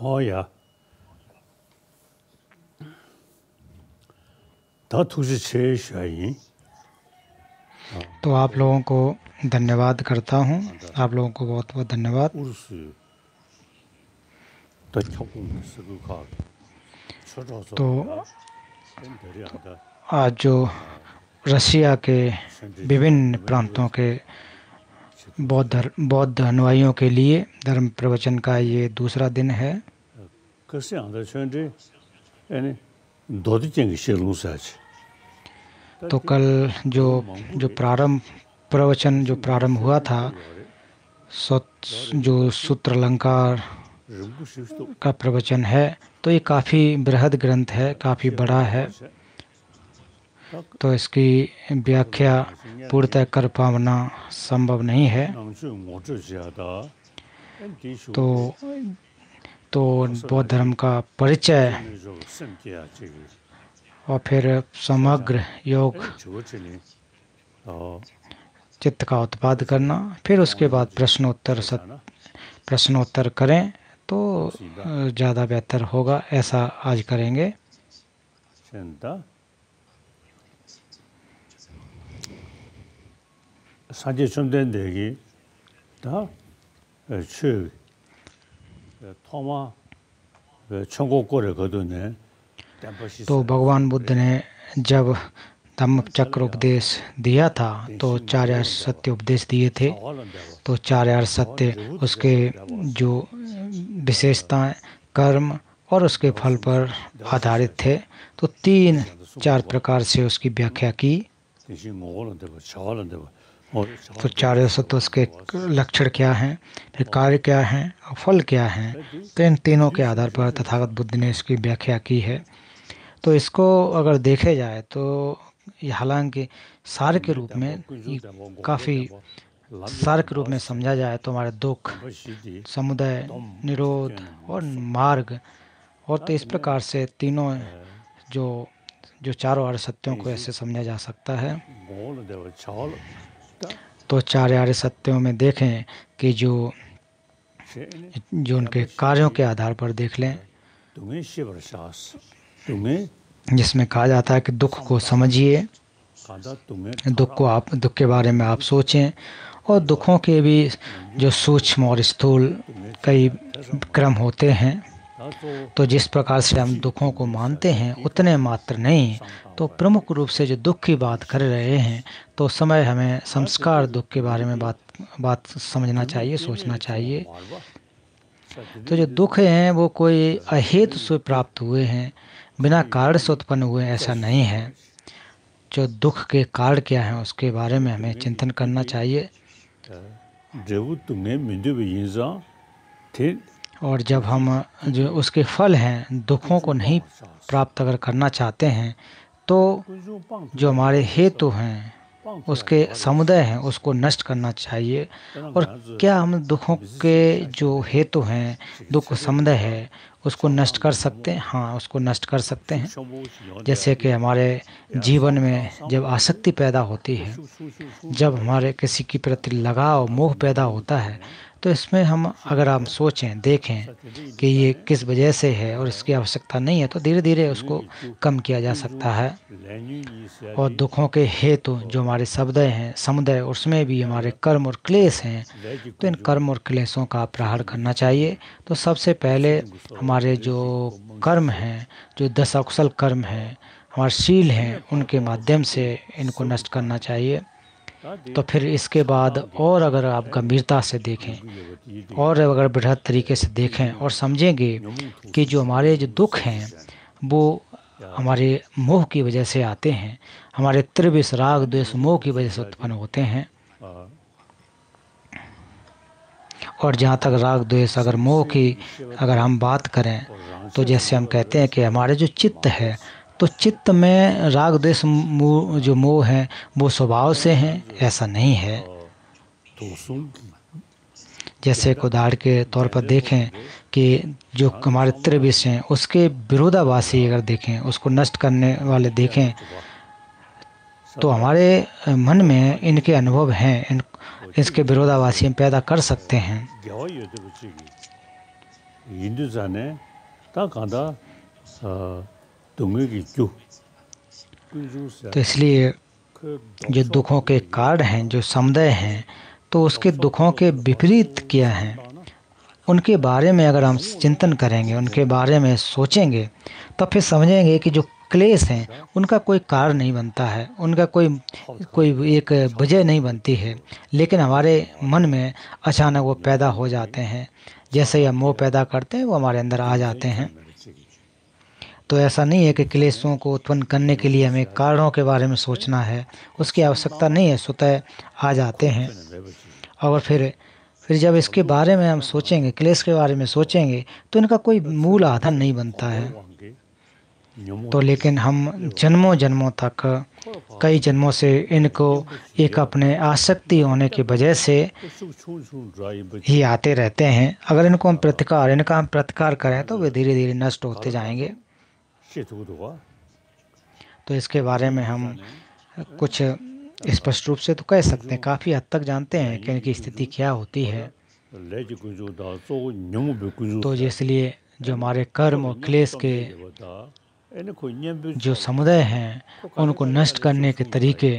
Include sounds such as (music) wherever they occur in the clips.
Oh ja. तो आप लोगों को धन्यवाद करता हूँ आप लोगों को बहुत बहुत धन्यवाद तो, तो आज जो रशिया के विभिन्न प्रांतों के बौद्ध धर, बौद्ध अनुयायियों के लिए धर्म प्रवचन का ये दूसरा दिन है तो कल जो जो प्रारंभ प्रवचन जो प्रारंभ हुआ था जो सूत्र अलंकार का प्रवचन है तो ये काफ़ी बृहद ग्रंथ है काफ़ी बड़ा है तो इसकी व्याख्या पूर्णतः कर पाना संभव नहीं है तो तो बौद्ध धर्म का परिचय और फिर समग्र योग चित्त का उत्पाद करना फिर उसके बाद प्रश्नोत्तर सत प्रश्नोत्तर करें तो ज़्यादा बेहतर होगा ऐसा आज करेंगे 산지 준된 얘기 다 토마 거두네. तो भगवान बुद्ध ने जब धम्म चक्र उपदेश दिया था तो चार यार सत्य उपदेश दिए थे तो चार यार सत्य उसके जो विशेषताएं कर्म और उसके फल पर आधारित थे तो तीन चार प्रकार से उसकी व्याख्या की तो चार सत्व के लक्षण क्या हैं फिर कार्य क्या हैं और फल क्या हैं तो इन तीनों के आधार पर तथागत बुद्ध ने इसकी व्याख्या की है तो इसको अगर देखे जाए तो हालांकि सार के रूप में काफ़ी सार के रूप में समझा जाए तो हमारे दुख समुदाय निरोध और मार्ग और तो इस प्रकार से तीनों जो जो चारों अर सत्यों को ऐसे समझा जा सकता है तो चार आर्य सत्यों में देखें कि जो जो उनके कार्यों के आधार पर देख लें जिसमें कहा जाता है कि दुख को समझिए दुख को आप दुख के बारे में आप सोचें और दुखों के भी जो सूक्ष्म और स्थूल कई क्रम होते हैं तो जिस प्रकार से हम दुखों को मानते हैं उतने मात्र नहीं तो प्रमुख रूप से जो दुख की बात कर रहे हैं तो समय हमें संस्कार दुख के बारे में बात बात समझना चाहिए सोचना चाहिए तो जो दुख हैं वो कोई अहेत से प्राप्त हुए हैं बिना कारण से उत्पन्न हुए ऐसा नहीं है जो दुख के कारण क्या हैं उसके बारे में हमें चिंतन करना चाहिए और जब हम जो उसके फल हैं दुखों को नहीं प्राप्त अगर करना चाहते हैं तो जो हमारे हेतु हैं उसके समुदाय हैं उसको नष्ट करना चाहिए और क्या हम दुखों के जो हेतु हैं दुख समुदाय है उसको नष्ट कर सकते हैं हाँ उसको नष्ट कर सकते हैं जैसे कि हमारे जीवन में जब आसक्ति पैदा होती है जब हमारे किसी के प्रति लगाव मोह पैदा होता है तो इसमें हम अगर हम सोचें देखें कि ये किस वजह से है और इसकी आवश्यकता नहीं है तो धीरे धीरे उसको कम किया जा सकता है और दुखों के हेतु तो जो हमारे शब्द हैं समुदाय उसमें भी हमारे कर्म और क्लेश हैं तो इन कर्म और क्लेशों का प्रहार करना चाहिए तो सबसे पहले हमारे जो कर्म हैं जो दस अकुशल कर्म हैं हमारे शील हैं उनके माध्यम से इनको नष्ट करना चाहिए तो फिर इसके बाद और अगर आप गंभीरता से देखें और अगर बृहद तरीके से देखें और समझेंगे कि जो हमारे जो दुख हैं वो हमारे मोह की वजह से आते हैं हमारे त्रिविश राग द्वेष मोह की वजह से उत्पन्न होते हैं और जहाँ तक राग द्वेष अगर मोह की अगर हम बात करें तो जैसे हम कहते हैं कि हमारे जो चित्त है तो चित्त में राग देश मोह जो मोह है वो स्वभाव से हैं ऐसा नहीं है जैसे एक उदाहरण के तौर पर देखें कि जो हमारे त्रिविश हैं उसके विरोधाभासी अगर देखें उसको नष्ट करने वाले देखें तो हमारे मन में इनके अनुभव हैं इन इसके विरोधाभासी हम पैदा कर सकते हैं हिंदुस्तान तो, तो इसलिए जो दुखों के कारण हैं जो समुदाय हैं तो उसके दुखों के विपरीत क्या हैं उनके बारे में अगर हम चिंतन करेंगे उनके बारे में सोचेंगे तो फिर समझेंगे कि जो क्लेश हैं उनका कोई कारण नहीं बनता है उनका कोई कोई एक वजह नहीं बनती है लेकिन हमारे मन में अचानक वो पैदा हो जाते हैं जैसे ही हम मोह पैदा करते हैं वो हमारे अंदर आ जाते हैं तो ऐसा नहीं है कि क्लेशों को उत्पन्न करने के लिए हमें कारणों के बारे में सोचना है उसकी आवश्यकता नहीं है स्वतः आ जाते हैं और फिर फिर जब इसके बारे में हम सोचेंगे क्लेश के बारे में सोचेंगे तो इनका कोई मूल आधार नहीं बनता है तो लेकिन हम जन्मों जन्मों तक कई जन्मों से इनको एक अपने आसक्ति होने की वजह से ही आते रहते हैं अगर इनको हम प्रतिकार इनका हम प्रतिकार करें तो वे धीरे धीरे नष्ट होते जाएंगे तो इसके बारे में हम कुछ स्पष्ट रूप से तो कह सकते हैं काफ़ी हद तक जानते हैं कि इनकी स्थिति क्या होती है तो इसलिए जो हमारे कर्म और क्लेश के जो समुदाय हैं उनको नष्ट करने के तरीके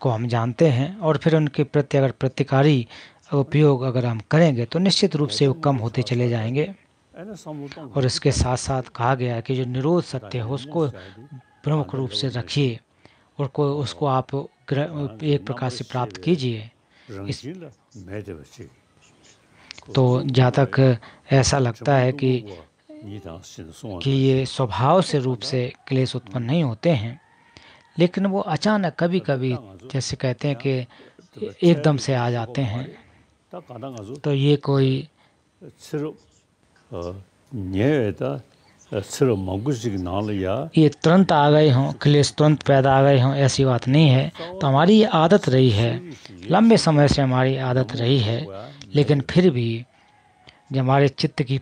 को हम जानते हैं और फिर उनके प्रति अगर प्रतिकारी उपयोग अगर हम करेंगे तो निश्चित रूप से वो कम होते चले जाएंगे और इसके साथ साथ कहा गया है कि जो निरोध सत्य है उसको प्रमुख रूप से रखिए और को उसको आप एक प्रकार से प्राप्त कीजिए तो जहाँ तक ऐसा लगता है कि कि ये स्वभाव से रूप से क्लेश उत्पन्न नहीं होते हैं लेकिन वो अचानक कभी कभी जैसे कहते हैं कि एकदम से आ जाते हैं तो ये कोई ये तुरंत आ गए हों क्लेश तुरंत पैदा आ गए हों ऐसी बात नहीं है तो हमारी ये आदत रही है लंबे समय से हमारी आदत रही है लेकिन फिर भी जो हमारे चित्त की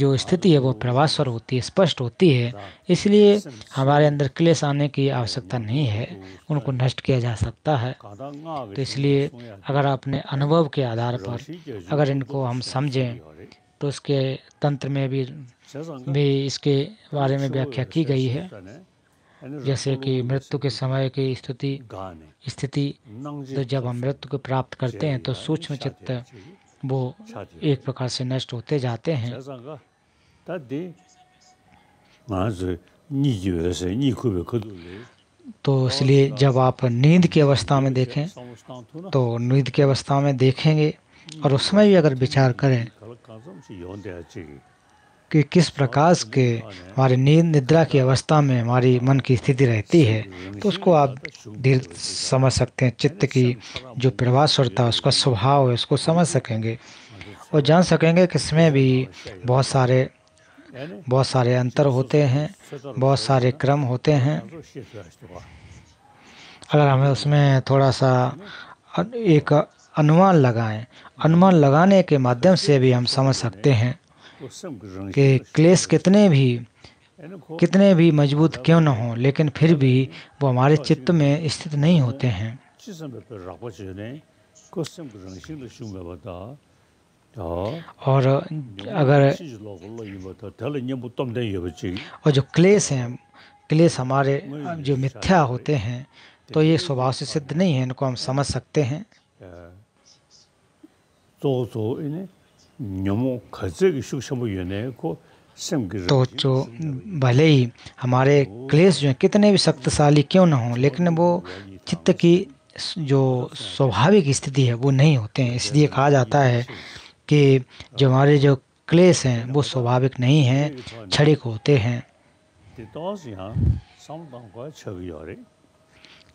जो स्थिति है वो प्रभास्वर होती है स्पष्ट होती है इसलिए हमारे अंदर क्लेश आने की आवश्यकता नहीं है उनको नष्ट किया जा सकता है तो इसलिए अगर अपने अनुभव के आधार पर अगर इनको हम समझें तो उसके तंत्र में भी भी इसके बारे में व्याख्या की गई है जैसे कि मृत्यु के समय की स्थिति स्थिति तो जब हम मृत्यु को प्राप्त करते हैं तो सूक्ष्म चित्त वो एक प्रकार से नष्ट होते जाते हैं तो इसलिए जब आप नींद की अवस्था में देखें तो नींद की अवस्था में देखेंगे और उसमें भी अगर विचार करें कि किस प्रकार के हमारी नींद निद्रा की अवस्था में हमारी मन की स्थिति रहती है तो उसको आप धीर समझ सकते हैं चित्त की जो प्रभास्वरता उसका स्वभाव है उसको समझ सकेंगे और जान सकेंगे कि इसमें भी बहुत सारे बहुत सारे अंतर होते हैं बहुत सारे क्रम होते हैं अगर हमें उसमें थोड़ा सा एक अनुमान लगाएं अनुमान लगाने के माध्यम से भी हम समझ सकते हैं कि क्लेश कितने भी कितने भी मजबूत क्यों न हों लेकिन फिर भी वो हमारे चित्त में स्थित नहीं होते हैं और अगर और जो क्लेश हैं क्लेश हमारे जो मिथ्या होते हैं तो ये स्वभाव से सिद्ध नहीं है इनको हम समझ सकते हैं तो जो भले ही हमारे क्लेश जो हैं कितने भी शक्तिशाली क्यों ना हों लेकिन वो चित्त की जो स्वाभाविक स्थिति है वो नहीं होते हैं इसलिए कहा जाता है कि जो हमारे जो क्लेश हैं वो स्वाभाविक नहीं हैं क्षणिक होते हैं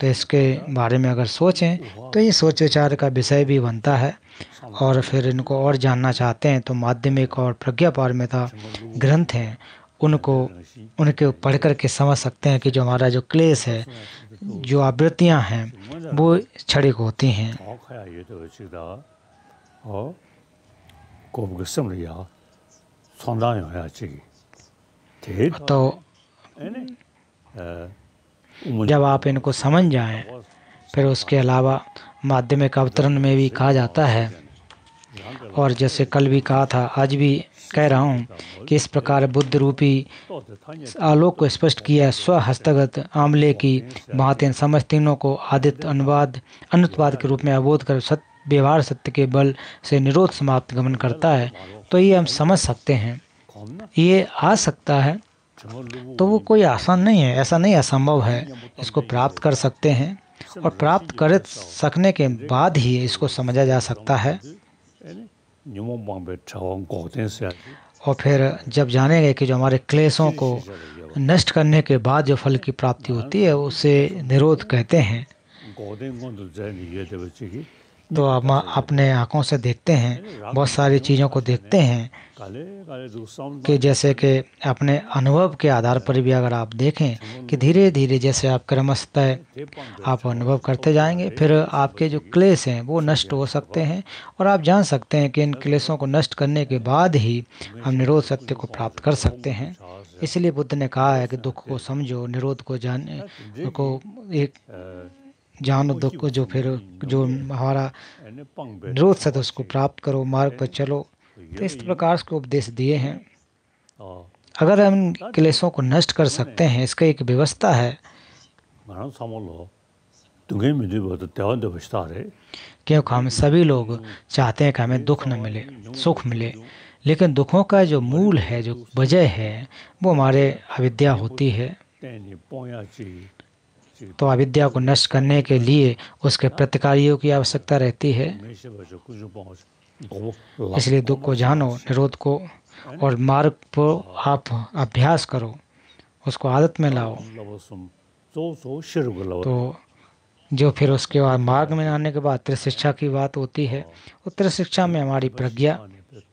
तो इसके बारे में अगर सोचें तो ये सोच विचार का विषय भी बनता है और फिर इनको और जानना चाहते हैं तो माध्यमिक और प्रज्ञा पारमिता ग्रंथ हैं उनको उनके पढ़ कर के समझ सकते हैं कि जो हमारा जो क्लेश है जो आवृत्तियाँ हैं वो क्षणिक होती हैं तो जब आप इनको समझ जाएं फिर उसके अलावा माध्यमिक अवतरण में भी कहा जाता है और जैसे कल भी कहा था आज भी कह रहा हूँ कि इस प्रकार बुद्ध रूपी आलोक को स्पष्ट किया स्व हस्तगत आमले की भांति समझ तीनों को आदित अनुवाद अनुत्पाद के रूप में अवोध कर सत्य व्यवहार सत्य के बल से निरोध समाप्त गमन करता है तो ये हम समझ सकते हैं ये आ सकता है तो वो कोई आसान नहीं है ऐसा नहीं असंभव है इसको प्राप्त कर सकते हैं और प्राप्त कर सकने के बाद ही इसको समझा जा सकता है और फिर जब जानेंगे कि जो हमारे क्लेशों को नष्ट करने के बाद जो फल की प्राप्ति हाँ। होती है उसे निरोध कहते हैं तो आप तो अपने आँखों से देखते हैं बहुत सारी तो चीज़ों को देखते हैं कि जैसे कि अपने अनुभव के आधार पर भी अगर आप देखें कि धीरे धीरे जैसे आप क्रमशतः आप अनुभव करते जाएंगे फिर आपके जो क्लेश हैं वो नष्ट हो सकते हैं और आप जान सकते हैं कि इन क्लेशों को नष्ट करने के बाद ही हम निरोध सत्य को प्राप्त कर सकते हैं इसलिए बुद्ध ने कहा है कि दुख को समझो निरोध को जान को एक जानो दुख को जो फिर जो हमारा निरोध सत्य उसको प्राप्त करो मार्ग पर चलो तो इस प्रकार के उपदेश दिए हैं अगर हम क्लेशों को नष्ट कर सकते हैं इसका एक व्यवस्था है क्योंकि हम सभी लोग चाहते हैं कि हमें दुख न मिले सुख मिले लेकिन दुखों का जो मूल है जो वजह है वो हमारे अविद्या होती है तो अविद्या को नष्ट करने के लिए उसके हाँ? प्रतिकारियों की आवश्यकता रहती है इसलिए दुख को जानो निरोध को और मार्ग पर आप अभ्यास करो उसको आदत में लाओ तो जो फिर उसके बाद मार्ग में आने के बाद त्रिशिक्षा की बात होती है उत्तर शिक्षा में हमारी प्रज्ञा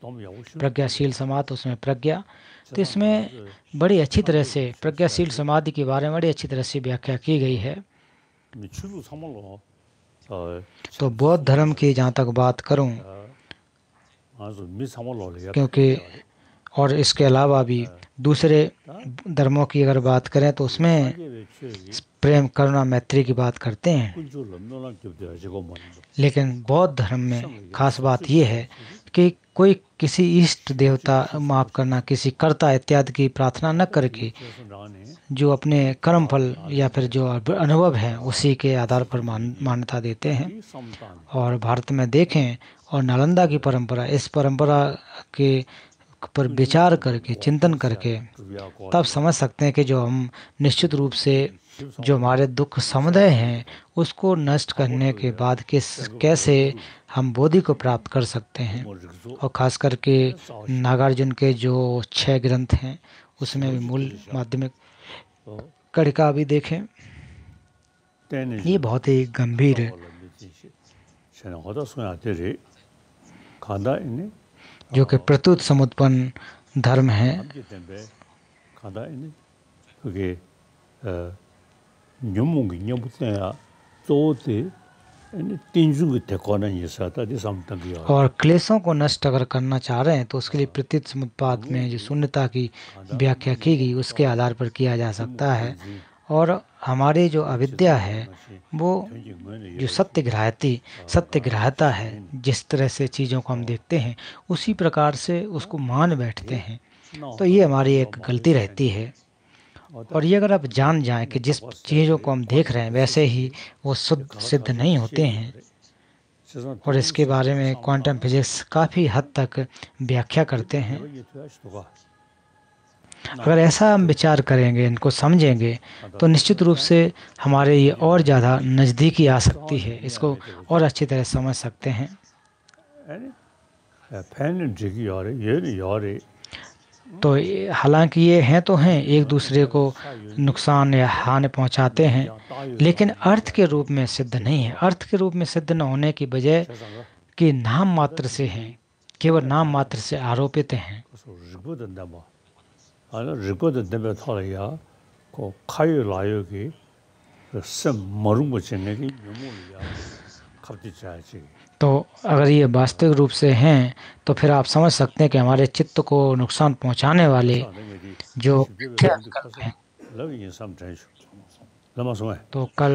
प्रज्ञाशील समात उसमें प्रज्ञा तो इसमें बड़ी अच्छी तरह से प्रज्ञाशील समाधि के बारे में बड़ी अच्छी तरह से व्याख्या की गई है तो बौद्ध धर्म की जहाँ तक बात करूँ क्योंकि और इसके अलावा भी दूसरे धर्मों की अगर बात करें तो उसमें प्रेम करुणा मैत्री की बात करते हैं लेकिन बौद्ध धर्म में खास बात यह है कि कोई किसी इष्ट देवता माफ करना किसी कर्ता इत्यादि की प्रार्थना न करके जो अपने कर्म फल या फिर जो अनुभव है उसी के आधार पर मान्यता देते हैं और भारत में देखें और नालंदा की परंपरा इस परंपरा के पर विचार करके चिंतन करके तब समझ सकते हैं कि जो हम निश्चित रूप से जो हमारे दुख समुदाय हैं उसको नष्ट करने के बाद किस कैसे हम बोधि को प्राप्त कर सकते हैं और खास करके नागार्जुन के जो छह ग्रंथ हैं उसमें भी मूल माध्यमिक कड़िका भी देखें ये बहुत ही गंभीर है जो कि हाँ। प्रत्युत समुत्पन्न धर्म तो है और क्लेशों को नष्ट अगर करना चाह रहे हैं तो उसके लिए प्रतीत समुत्पाद में जो शून्यता की व्याख्या की गई उसके आधार पर किया जा सकता है और हमारे जो अविद्या है वो जो सत्य ग्राहती सत्य ग्राहता है जिस तरह से चीज़ों को हम देखते हैं उसी प्रकार से उसको मान बैठते हैं तो ये हमारी एक गलती रहती है और ये अगर आप जान जाएं कि जिस चीज़ों को हम देख रहे हैं वैसे ही वो शुद्ध सिद्ध नहीं होते हैं और इसके बारे में क्वांटम फिजिक्स काफ़ी हद तक व्याख्या करते हैं हाँ। अगर ऐसा हम विचार करेंगे इनको समझेंगे हाँ, तो निश्चित तो रूप से हमारे ये तो और ज़्यादा नज़दीकी आ तो सकती है इसको और अच्छी तरह समझ सकते हैं तो हालांकि ये हैं तो हैं एक दूसरे को नुकसान या हानि पहुंचाते हैं लेकिन अर्थ के रूप में सिद्ध नहीं है अर्थ के रूप में सिद्ध न होने की बजाय कि नाम मात्र से हैं केवल नाम मात्र से आरोपित हैं 아니 리코드 데베 털이야 고 카유 라요기 세 मरुंग बचने की नमूलिया खपती चाहिए तो अगर ये वास्तविक रूप से हैं तो फिर आप समझ सकते हैं कि हमारे चित्त को नुकसान पहुंचाने वाले जो तो कल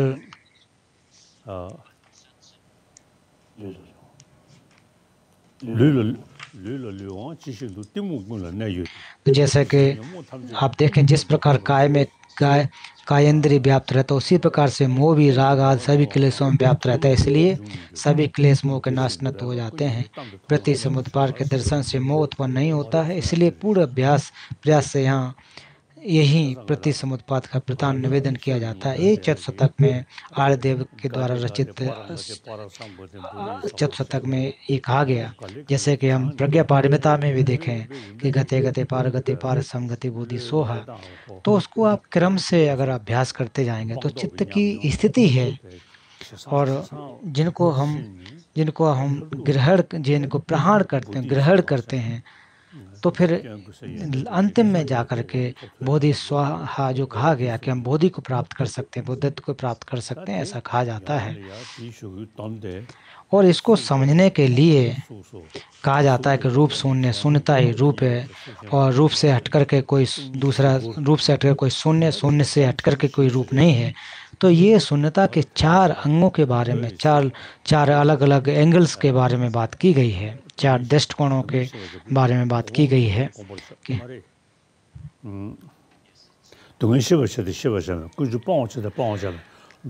लुल तो जैसा कि आप देखें जिस प्रकार काय में काय कायंद्री व्याप्त रहता है उसी प्रकार से मोह भी राग आदि सभी क्लेशों में व्याप्त रहता है इसलिए सभी क्लेश मोह के नाशनत हो जाते हैं प्रति पार के दर्शन से मोह उत्पन्न नहीं होता है इसलिए पूर्ण अभ्यास प्रयास से यहाँ यही प्रति समुत्पाद का प्रधान निवेदन किया जाता है ये चतुशतक शतक में आर्यदेव के द्वारा रचित चत शतक में ये कहा गया जैसे कि हम प्रज्ञा पारमिता में भी देखें कि गते गते पार गते पार संगति बोधि सोहा तो उसको आप क्रम से अगर अभ्यास करते जाएंगे तो चित्त की स्थिति है और जिनको हम जिनको हम ग्रहण जिनको प्रहार करते हैं ग्रहण करते हैं तो फिर अंतिम में जा कर के बोधि स्वाहा जो कहा गया कि हम बोधि को प्राप्त कर सकते हैं बुद्धत्व को प्राप्त कर सकते हैं ऐसा कहा जाता है और इसको समझने के लिए कहा जाता है कि रूप शून्य शून्यता ही रूप है और रूप से हटकर के कोई दूसरा रूप से हटकर कोई शून्य शून्य से हटकर के कोई रूप नहीं है तो ये शून्यता के चार अंगों के बारे में चार चार अलग अलग एंगल्स के बारे में बात की गई है चार दृष्टिकोणों के बारे में बात की गई है तो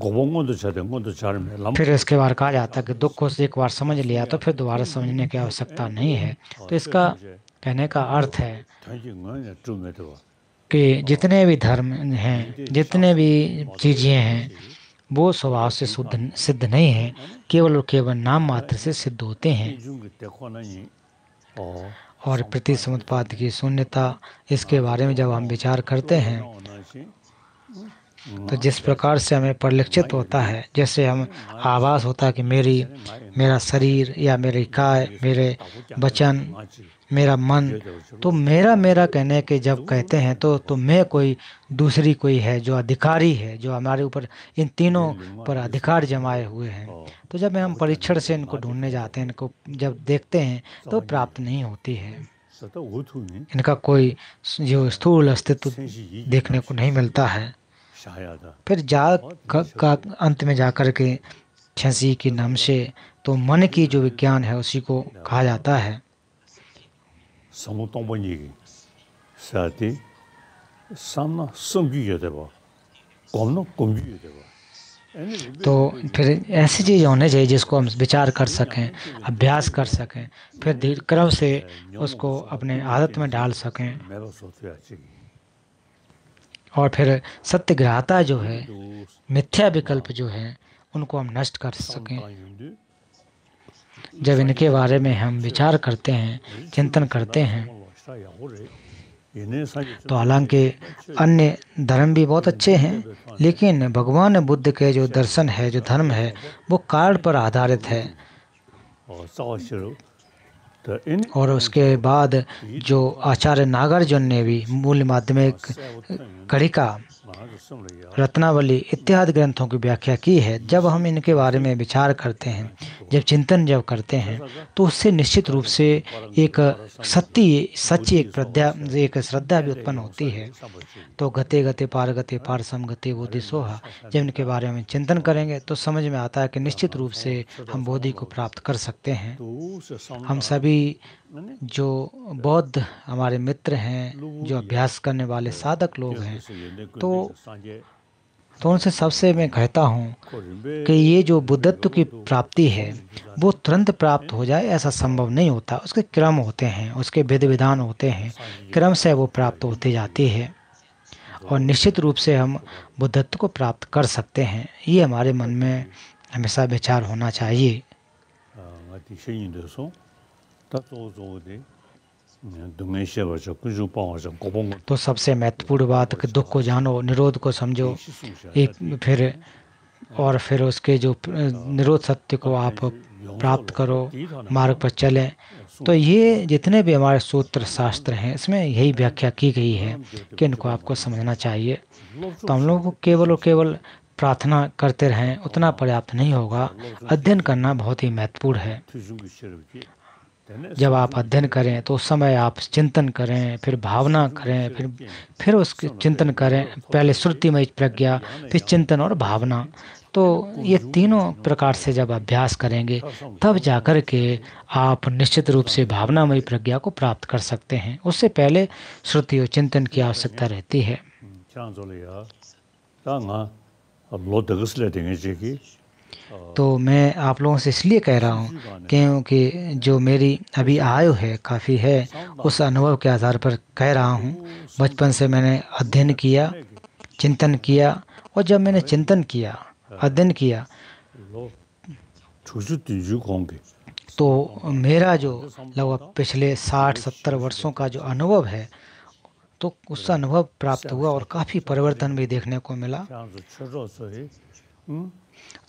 तो तो फिर इसके बार कहा जाता है कि दुख को एक बार समझ लिया तो फिर दोबारा समझने की आवश्यकता नहीं है तो इसका कहने का अर्थ है कि जितने भी धर्म हैं जितने भी चीज़ें हैं वो स्वभाव से शुद्ध सिद्ध नहीं है केवल और केवल नाम मात्र से सिद्ध होते हैं और प्रति समुत्पाद की शून्यता इसके बारे में जब हम विचार करते हैं तो जिस प्रकार से हमें परिलक्षित होता है जैसे हम आवाज होता है कि मेरी मेरा शरीर या मेरी काय मेरे वचन मेरा मन तो मेरा मेरा कहने के जब कहते हैं तो तो मैं कोई दूसरी कोई है जो अधिकारी है जो हमारे ऊपर इन तीनों पर अधिकार जमाए हुए हैं तो जब हम परीक्षण से इनको ढूंढने जाते हैं इनको जब देखते हैं तो प्राप्त नहीं होती है इनका कोई जो स्थूल अस्तित्व देखने को नहीं मिलता है फिर जा का, का अंत में जाकर के छसी के नाम से तो मन की जो विज्ञान है उसी को कहा जाता है saati samna yadeba, gomna yadeba. तो फिर ऐसी चीज़ होने चाहिए जिसको हम विचार कर सकें अभ्यास कर सकें फिर धीर क्रम से उसको अपने आदत में डाल सकें और फिर सत्यग्राहता जो है मिथ्या विकल्प जो है उनको हम नष्ट कर सकें जब इनके बारे में हम विचार करते हैं चिंतन करते हैं तो हालांकि अन्य धर्म भी बहुत अच्छे हैं लेकिन भगवान बुद्ध के जो दर्शन है जो धर्म है वो कार्ड पर आधारित है और उसके बाद जो आचार्य नागार्जुन ने भी मूल माध्यमिक कड़ी का रत्नावली इत्यादि ग्रंथों की व्याख्या की है जब हम इनके बारे में विचार करते हैं जब चिंतन जब करते हैं तो उससे निश्चित रूप से एक सत्य सच्ची एक प्रद्या एक श्रद्धा भी उत्पन्न होती है तो गते गते पार गते पार सम गते बोधि सोहा जब इनके बारे में चिंतन करेंगे तो समझ में आता है कि निश्चित रूप से हम बोधि को प्राप्त कर सकते हैं हम सभी जो बौद्ध हमारे मित्र हैं जो अभ्यास करने वाले तो साधक लोग हैं तो तो उनसे सबसे मैं कहता हूँ कि ये जो बुद्धत्व की प्राप्ति है वो तुरंत प्राप्त हो जाए ऐसा संभव नहीं होता उसके क्रम होते हैं उसके विध विधान होते हैं क्रम से वो प्राप्त होती जाती है और निश्चित रूप से हम बुद्धत्व को प्राप्त कर सकते हैं ये हमारे मन में हमेशा विचार होना चाहिए तो सबसे महत्वपूर्ण बात कि दुख को जानो निरोध को समझो एक फिर और फिर उसके जो निरोध सत्य को हाँ, आप प्राप्त करो मार्ग पर चलें हाँ, तो ये जितने भी हमारे सूत्र शास्त्र हैं इसमें यही व्याख्या की गई है हाँ, कि इनको आपको समझना चाहिए तो हम लोगों को केवल और केवल प्रार्थना करते रहें उतना पर्याप्त नहीं होगा अध्ययन करना बहुत ही महत्वपूर्ण है जब आप अध्ययन करें तो उस समय आप चिंतन करें फिर भावना करें फिर फिर उसके चिंतन करें पहले श्रुतिमय प्रज्ञा फिर चिंतन और भावना तो ये तीनों प्रकार से जब अभ्यास करेंगे तब जाकर के आप निश्चित रूप से भावनामयी प्रज्ञा को प्राप्त कर सकते हैं उससे पहले श्रुति और चिंतन की आवश्यकता रहती है हम्म, तो मैं आप लोगों से इसलिए कह रहा हूँ क्योंकि जो मेरी अभी आयु है काफ़ी है उस अनुभव के आधार पर कह रहा हूँ बचपन से मैंने अध्ययन किया चिंतन किया और जब मैंने चिंतन किया अध्ययन किया तो मेरा जो लगभग पिछले साठ सत्तर वर्षों का जो अनुभव है तो उस अनुभव प्राप्त हुआ और काफ़ी परिवर्तन भी देखने को मिला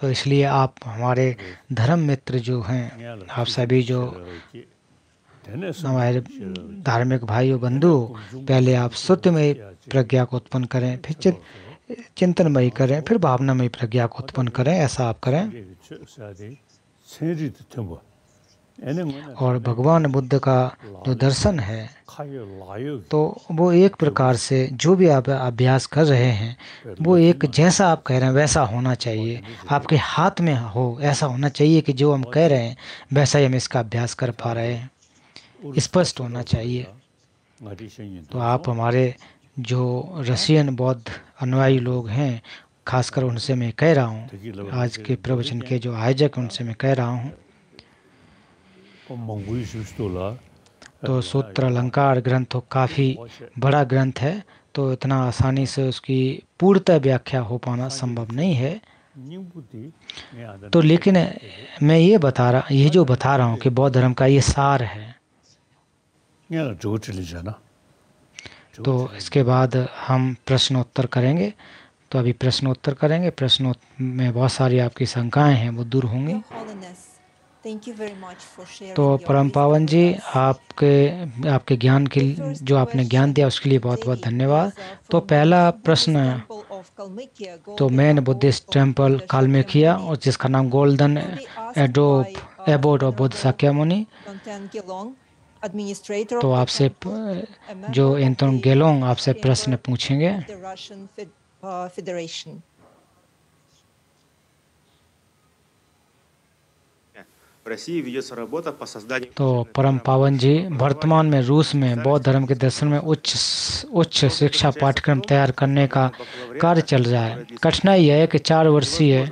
तो इसलिए आप हमारे धर्म मित्र जो हैं आप सभी जो हमारे धार्मिक और बंधु पहले आप शुद्ध में प्रज्ञा को उत्पन्न करें फिर चिंतनमयी करें फिर भावनामयी प्रज्ञा को उत्पन्न करें ऐसा आप करें और भगवान बुद्ध का जो दर्शन है तो वो एक प्रकार से जो भी आप अभ्यास कर रहे हैं वो एक जैसा आप कह रहे हैं वैसा होना चाहिए आपके हाथ में हो ऐसा होना चाहिए कि जो हम कह रहे हैं वैसा ही हम इसका अभ्यास कर पा रहे हैं स्पष्ट होना चाहिए तो आप हमारे जो रशियन बौद्ध अनुयायी लोग हैं खासकर उनसे मैं कह रहा हूँ आज के प्रवचन के जो आयोजक उनसे मैं कह रहा हूँ तो, तो सूत्र अलंकार ग्रंथ काफ़ी बड़ा ग्रंथ है तो इतना आसानी से उसकी पूर्णतः व्याख्या हो पाना संभव नहीं है तो लेकिन मैं ये बता रहा ये जो बता रहा हूँ कि बौद्ध धर्म का ये सार है तो इसके बाद हम प्रश्नोत्तर करेंगे तो अभी प्रश्नोत्तर करेंगे प्रश्नोत्तर में बहुत सारी आपकी शंकाएं हैं वो दूर होंगी तो परम पावन जी आपके आपके ज्ञान के जो आपने ज्ञान दिया उसके लिए बहुत बहुत uh, धन्यवाद तो पहला प्रश्न तो मैन बुद्धिस्ट टेम्पल किया और जिसका नाम गोल्डन एडोप एबोट और बुद्ध साक्या मुनि तो आपसे जो एंतोन गेलोंग आपसे प्रश्न पूछेंगे तो परम पावन जी वर्तमान में रूस में बौद्ध धर्म के दर्शन में उच्च उच्च शिक्षा पाठ्यक्रम तैयार करने का कार्य चल रहा है कठिनाई यह है कि चार वर्षीय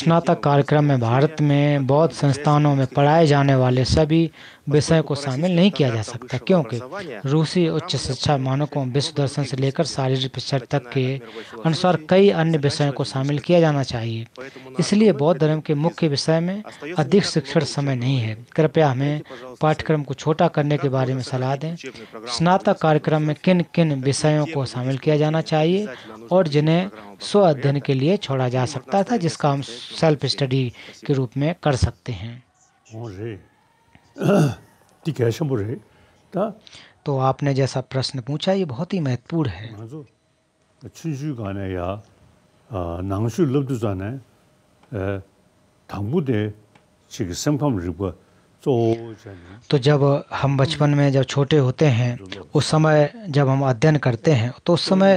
स्नातक कार्यक्रम में भारत में बौद्ध संस्थानों में पढ़ाए जाने वाले सभी विषय को शामिल नहीं किया जा सकता क्योंकि रूसी उच्च शिक्षा मानकों विश्व दर्शन से लेकर शारीरिक शिक्षा तक के अनुसार कई अन्य विषयों को शामिल किया जाना चाहिए तो इसलिए बौद्ध धर्म के मुख्य विषय में अधिक शिक्षण समय नहीं है कृपया हमें पाठ्यक्रम को छोटा करने के बारे में सलाह दें स्नातक कार्यक्रम में किन किन विषयों को शामिल किया जाना चाहिए और जिन्हें स्व अध्ययन के लिए छोड़ा जा सकता था जिसका हम सेल्फ स्टडी के रूप में कर सकते हैं (coughs) तो आपने जैसा प्रश्न पूछा ये बहुत ही महत्वपूर्ण है हाँ, तो, तो जब हम बचपन में जब छोटे होते हैं उस समय जब हम अध्ययन करते हैं तो उस समय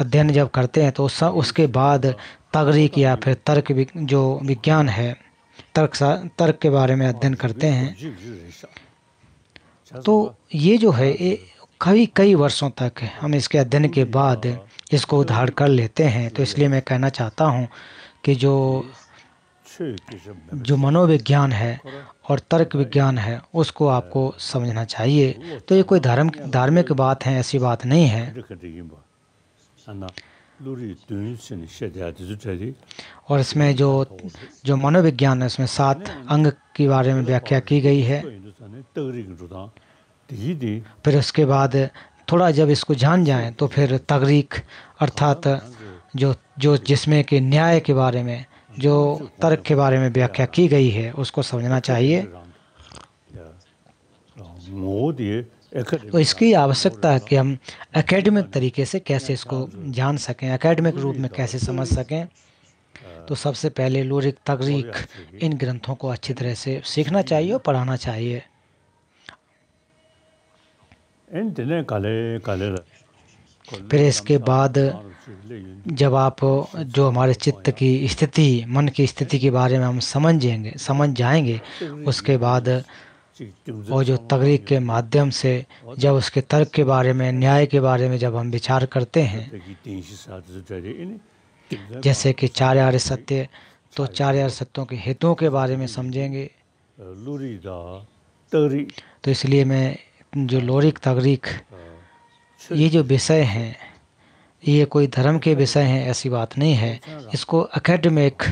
अध्ययन जब करते हैं तो उस उसके बाद तगरीक या फिर तर्क जो विज्ञान है तर्क तर्क के बारे में अध्ययन करते हैं तो ये जो है ये कई कई वर्षों तक हम इसके अध्ययन के बाद इसको उधार कर लेते हैं तो इसलिए मैं कहना चाहता हूँ कि जो जो मनोविज्ञान है और तर्क विज्ञान है उसको आपको समझना चाहिए तो ये कोई धर्म धार्मिक बात है ऐसी बात नहीं है और इसमें जो जो मनोविज्ञान है उसमें सात अंग के बारे में व्याख्या की गई है फिर उसके बाद थोड़ा जब इसको जान जाएं तो फिर तगरीक अर्थात हाँ, हाँ, जो जो जिसमें के न्याय के बारे में जो तर्क के बारे में व्याख्या की गई है उसको समझना हाँ, चाहिए तो इसकी आवश्यकता है कि हम एकेडमिक तरीके से कैसे इसको जान सकें एकेडमिक रूप में कैसे समझ सकें तो सबसे पहले लोरिक तकरीक इन ग्रंथों को अच्छी तरह से सीखना चाहिए और पढ़ाना चाहिए फिर इसके बाद जब आप जो हमारे चित्त की स्थिति मन की स्थिति के बारे में हम समझेंगे समझ जाएंगे उसके बाद और जो तकरीर के माध्यम से जब उसके तर्क के बारे में न्याय के बारे में जब हम विचार करते हैं जैसे कि चार आर्य सत्य तो चार आर्य सत्यों के हितों के बारे में समझेंगे तो इसलिए मैं जो लोरिक तकरीक ये जो विषय हैं ये कोई धर्म के विषय हैं ऐसी बात नहीं है इसको अकेडमिक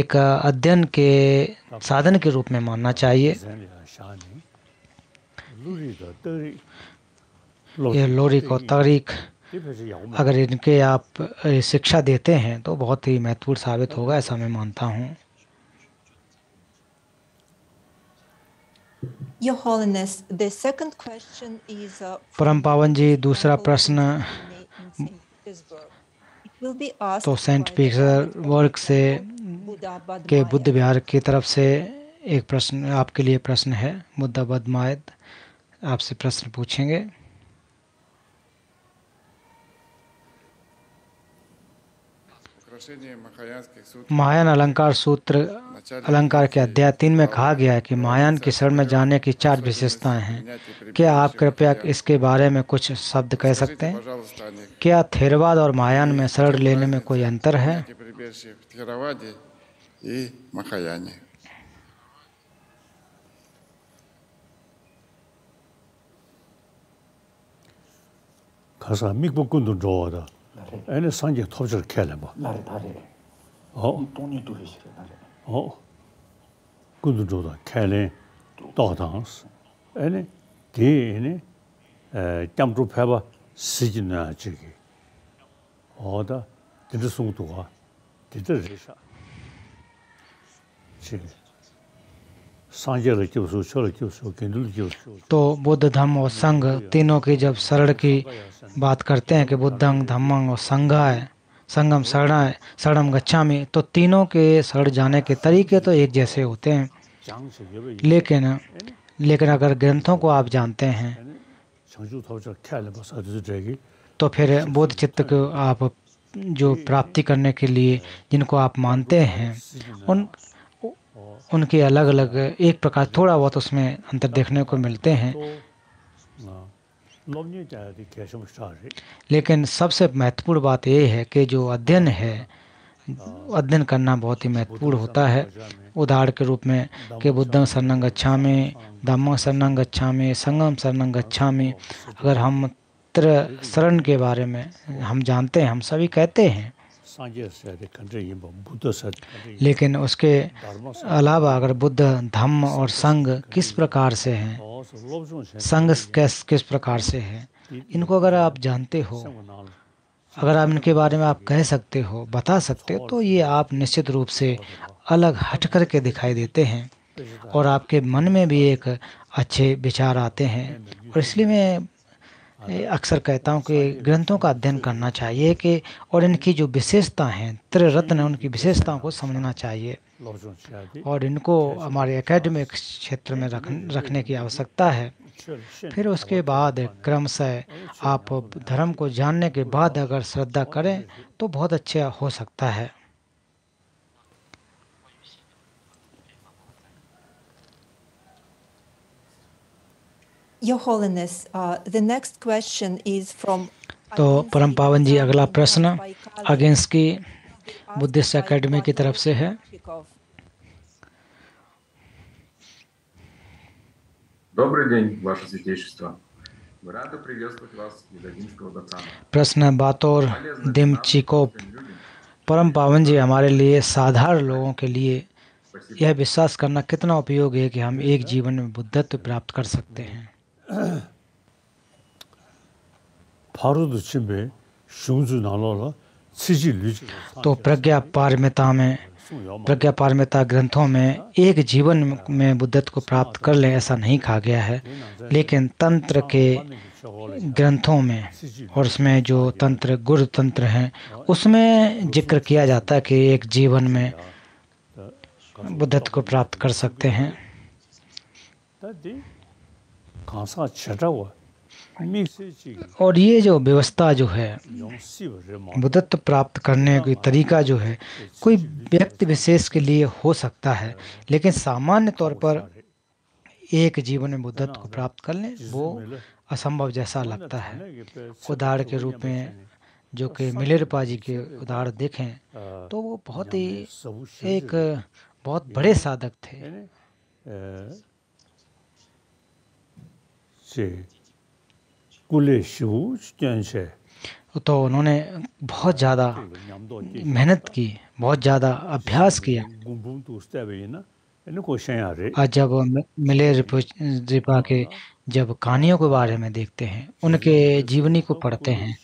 एक अध्ययन के साधन के रूप में मानना चाहिए ये लोरी को तारीख अगर इनके आप शिक्षा देते हैं तो बहुत ही महत्वपूर्ण साबित होगा ऐसा मैं मानता हूँ uh, परम पावन जी दूसरा प्रश्न तो सेंट पीटर्सबर्ग से के बुद्ध विहार की तरफ से एक प्रश्न आपके लिए प्रश्न है मुद्दा बदमायद आपसे प्रश्न पूछेंगे महायान अलंकार सूत्र अलंकार के अध्याय तीन में कहा गया है कि महायान की शरण में जाने की चार विशेषताएं हैं क्या आप कृपया इसके बारे में कुछ शब्द कह सकते हैं क्या थेरवाद और महायान में शरण लेने में कोई अंतर है 가서 미국 군도 줘라. 아니 산지 터질 캐래 뭐. 나래 나래. 어. 돈이 또 해시래 나래. 어. 군도 줘라. 캐래. 도당스. 아니 뒤에네. 에 잠도 펴봐. 저기. 어다. 진짜 송도가. 진짜 레샤. 지금. तो बुद्ध धम्म और संघ तीनों की जब शरण की बात करते हैं कि बुद्धंग धम्मंग और संघा है संगम शरण है शरणम गच्छा में तो तीनों के शरण जाने के तरीके तो एक जैसे होते हैं लेकिन लेकिन अगर ग्रंथों को आप जानते हैं तो फिर बोध चित्त को आप जो प्राप्ति करने के लिए जिनको आप मानते हैं उन उनके अलग अलग एक प्रकार थोड़ा बहुत उसमें अंतर देखने को मिलते हैं तो, लेकिन सबसे महत्वपूर्ण बात यह है कि जो अध्ययन है हाँ। अध्ययन करना बहुत ही महत्वपूर्ण होता है उदाहरण के रूप में कि बुद्धम सरनंग अच्छा में धम्म हाँ। सरनंग अच्छा में संगम सरनंग अच्छा में अगर हम त्र शरण के बारे में हम जानते हैं हम सभी कहते हैं लेकिन उसके अलावा अगर बुद्ध धम्म और संघ किस प्रकार से हैं संघ किस किस प्रकार से है इनको अगर आप जानते हो अगर आप इनके बारे में आप कह सकते हो बता सकते हो तो ये आप निश्चित रूप से अलग हट कर के दिखाई देते हैं और आपके मन में भी एक अच्छे विचार आते हैं और इसलिए मैं अक्सर कहता हूँ कि ग्रंथों का अध्ययन करना चाहिए कि और इनकी जो विशेषता हैं त्रिरत्न उनकी विशेषताओं को समझना चाहिए और इनको हमारे एकेडमिक क्षेत्र में रख रखने की आवश्यकता है फिर उसके बाद क्रमशः आप धर्म को जानने के बाद अगर श्रद्धा करें तो बहुत अच्छा हो सकता है Uh, तो परम पावन जी अगला प्रश्न अगेंस्ट की बुद्धिस्ट एकेडमी की तरफ से है प्रश्न बातोर दिम चिकोप परम पावन जी हमारे लिए साधारण लोगों के लिए यह विश्वास करना कितना उपयोग है कि हम एक जीवन में बुद्धत्व प्राप्त कर सकते हैं तो प्रज्ञा पारमिता में प्रज्ञा पारमिता ग्रंथों में एक जीवन में बुद्धत्व को प्राप्त कर ले ऐसा नहीं कहा गया है लेकिन तंत्र के ग्रंथों में और उसमें जो तंत्र गुरु तंत्र हैं उसमें जिक्र किया जाता है कि एक जीवन में बुद्धत्व को प्राप्त कर सकते हैं और ये जो व्यवस्था जो है बुद्धत्व प्राप्त करने का हाँ। तरीका जो है कोई व्यक्ति विशेष के लिए हो सकता है लेकिन सामान्य तौर पर एक जीवन में बुद्धत्व को प्राप्त कर ले वो असंभव जैसा लगता है उदाहरण के रूप में जो कि मिलेरपा जी के उदाहरण देखें तो वो बहुत ही एक बहुत बड़े साधक थे तो उन्होंने बहुत ज़्यादा मेहनत की बहुत ज़्यादा अभ्यास किया तो आज जब मिले रिपा के जब कहानियों के बारे में देखते हैं उनके जीवनी को पढ़ते हैं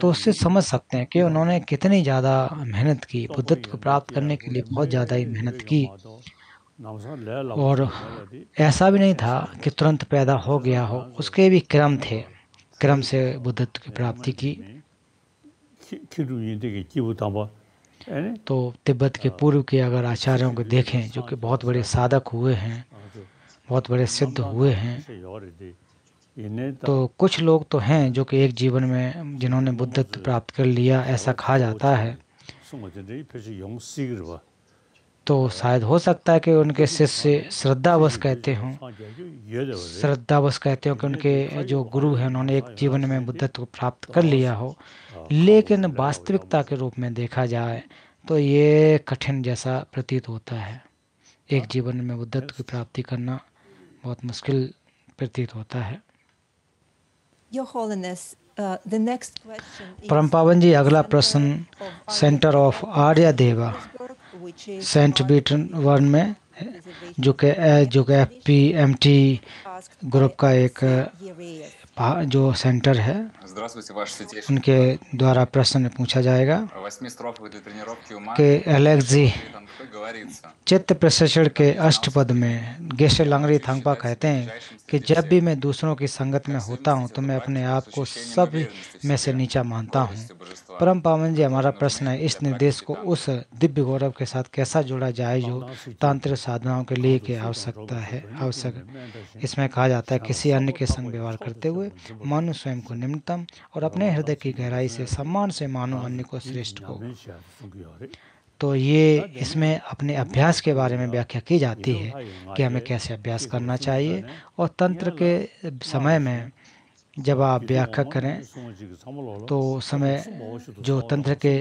तो उससे समझ सकते हैं कि उन्होंने कितनी ज़्यादा मेहनत की बुद्धत्व को प्राप्त करने के लिए बहुत ज़्यादा ही मेहनत की और ऐसा भी नहीं था कि तुरंत पैदा हो गया हो उसके भी क्रम थे क्रम से बुद्धत्व की प्राप्ति की तो तिब्बत के पूर्व के अगर आचार्यों को देखें जो कि बहुत बड़े साधक हुए हैं बहुत बड़े सिद्ध हुए हैं तो कुछ लोग तो हैं जो कि एक जीवन में जिन्होंने बुद्धत्व प्राप्त कर लिया ऐसा कहा जाता है तो शायद हो सकता है कि उनके शिष्य श्रद्धावश कहते हों श्रद्धावश कहते हों कि उनके जो गुरु हैं उन्होंने एक जीवन में बुद्धत्व प्राप्त कर लिया हो लेकिन वास्तविकता के रूप में देखा जाए तो ये कठिन जैसा प्रतीत होता है एक जीवन में बुद्धत्व की प्राप्ति करना बहुत मुश्किल प्रतीत होता है uh, परम पावन जी अगला प्रश्न सेंटर ऑफ आर्य देवा सेंट बीटन वन में जो कि जो कि एफ ग्रुप का एक जो सेंटर है उनके द्वारा प्रश्न पूछा जाएगा कि एलेक्स जी चित्त प्रशिक्षण के अष्ट पद में गेशे लांगरी थंगपा कहते हैं कि जब भी मैं दूसरों की संगत में होता हूं तो मैं अपने आप को सब में से नीचा मानता हूं परम पावन जी हमारा प्रश्न है इस निर्देश को उस दिव्य गौरव के साथ कैसा जोड़ा जाए जो तांत्रिक साधनाओं के लिए की आवश्यकता है आवश्यक इसमें कहा जाता है किसी अन्य के संग व्यवहार करते हुए मानो स्वयं को निम्नतम और अपने हृदय की गहराई से सम्मान से मानो अन्य को श्रेष्ठ को तो ये इसमें अपने अभ्यास के बारे में व्याख्या की जाती है कि हमें कैसे अभ्यास करना चाहिए और तंत्र के समय में जब आप व्याख्या करें तो समय जो तंत्र के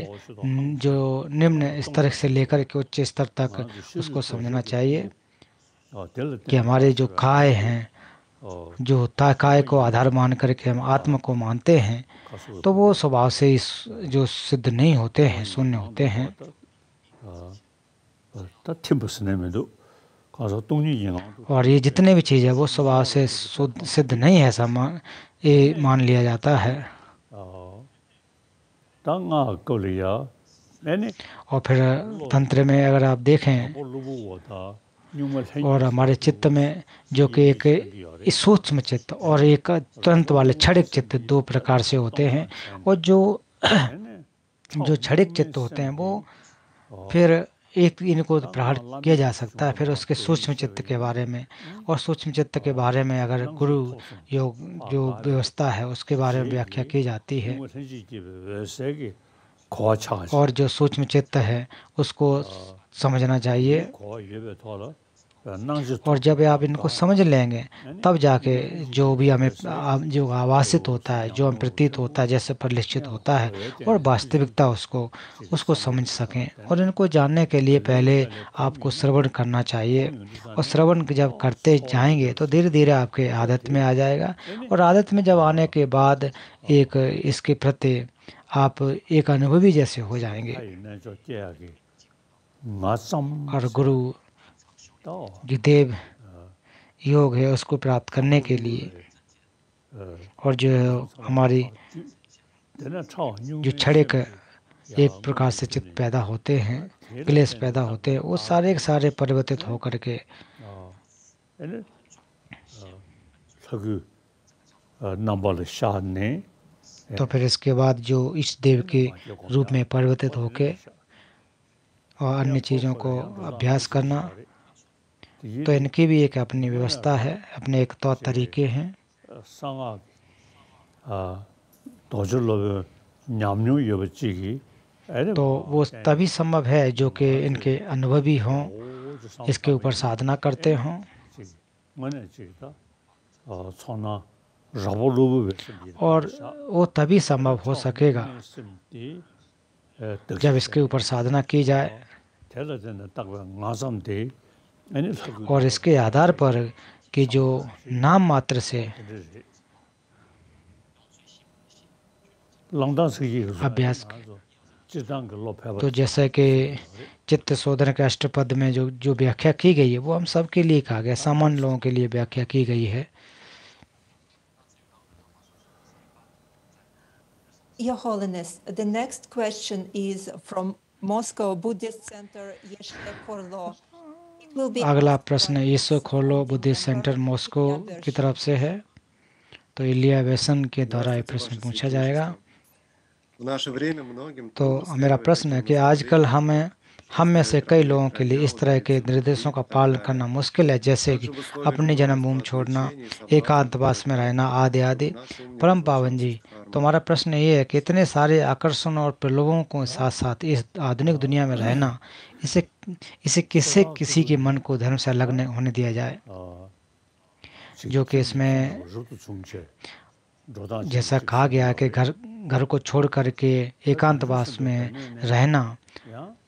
जो निम्न स्तर से लेकर के उच्च स्तर तक उसको समझना चाहिए कि हमारे जो काय हैं जो होता है काय को आधार मान करके हम आत्म को मानते हैं तो वो स्वभाव से इस जो सिद्ध नहीं होते हैं शून्य होते हैं तो और ये जितने भी चीज़ है वो स्वभाव से सिद्ध नहीं है ऐसा मान ये मान लिया जाता है और फिर तंत्र में अगर आप देखें और हमारे चित्त में जो कि एक सूक्ष्म चित्त और एक तुरंत वाले क्षणिक चित्त दो प्रकार से होते हैं और जो (clears throat) जो क्षणिक चित्त होते हैं वो फिर एक इनको प्रहार किया जा सकता है फिर उसके सूक्ष्म चित्त के बारे में और सूक्ष्म चित्त के बारे में अगर गुरु योग जो व्यवस्था है उसके बारे में व्याख्या की जाती है और जो सूक्ष्म चित्त है उसको समझना चाहिए और जब आप इनको समझ लेंगे तब जाके जो भी हमें जो आवासित होता है जो हम प्रतीत होता है जैसे परिलक्षित होता है और वास्तविकता उसको उसको समझ सकें और इनको जानने के लिए पहले आपको श्रवण करना चाहिए और श्रवण जब करते जाएंगे तो धीरे धीरे आपके आदत में आ जाएगा और आदत में जब आने के बाद एक इसके प्रति आप एक अनुभवी जैसे हो जाएंगे और गुरु जो देव योग है उसको प्राप्त करने के लिए और जो है हमारी जो छड़े का एक प्रकार से चित्त पैदा होते हैं क्लेश पैदा होते हैं वो सारे के सारे परिवर्तित होकर के तो फिर इसके बाद जो इस देव के रूप में परिवर्तित होके और अन्य चीज़ों को अभ्यास करना तो इनकी भी एक अपनी व्यवस्था है अपने एक तौर तरीके हैं तो वो तभी संभव है जो कि इनके अनुभवी हों इसके ऊपर साधना करते हों और वो तभी संभव हो सकेगा जब इसके ऊपर साधना की जाए और इसके आधार पर कि जो नाम मात्र से अभ्यास हाँ, तो जैसे कि चित्त शोधन के अष्टपद में जो जो व्याख्या की गई है वो हम सबके लिए कहा गया सामान्य हाँ, लोगों के लिए व्याख्या की गई है Your Holiness, the next question is from Moscow Buddhist Center Yeshte Korlo. अगला प्रश्न ईसो खोलो बुद्धिस्ट सेंटर मॉस्को की तरफ से है तो इलिया वेसन के द्वारा ये प्रश्न पूछा जाएगा तो मेरा प्रश्न है कि आजकल हमें हम में से कई लोगों के लिए इस तरह के निर्देशों का पालन करना मुश्किल है जैसे कि अपनी जन्मभूमि छोड़ना एकांतवास में रहना आदि आदि परम पावन जी तो हमारा प्रश्न ये है कि इतने सारे आकर्षण और प्रलोभों को साथ साथ इस आधुनिक दुनिया में रहना इसे इसे किससे किसी के मन को धर्म से अलग होने दिया जाए जो कि इसमें तो जैसा कहा गया कि घर घर को छोड़ करके एकांतवास में रहना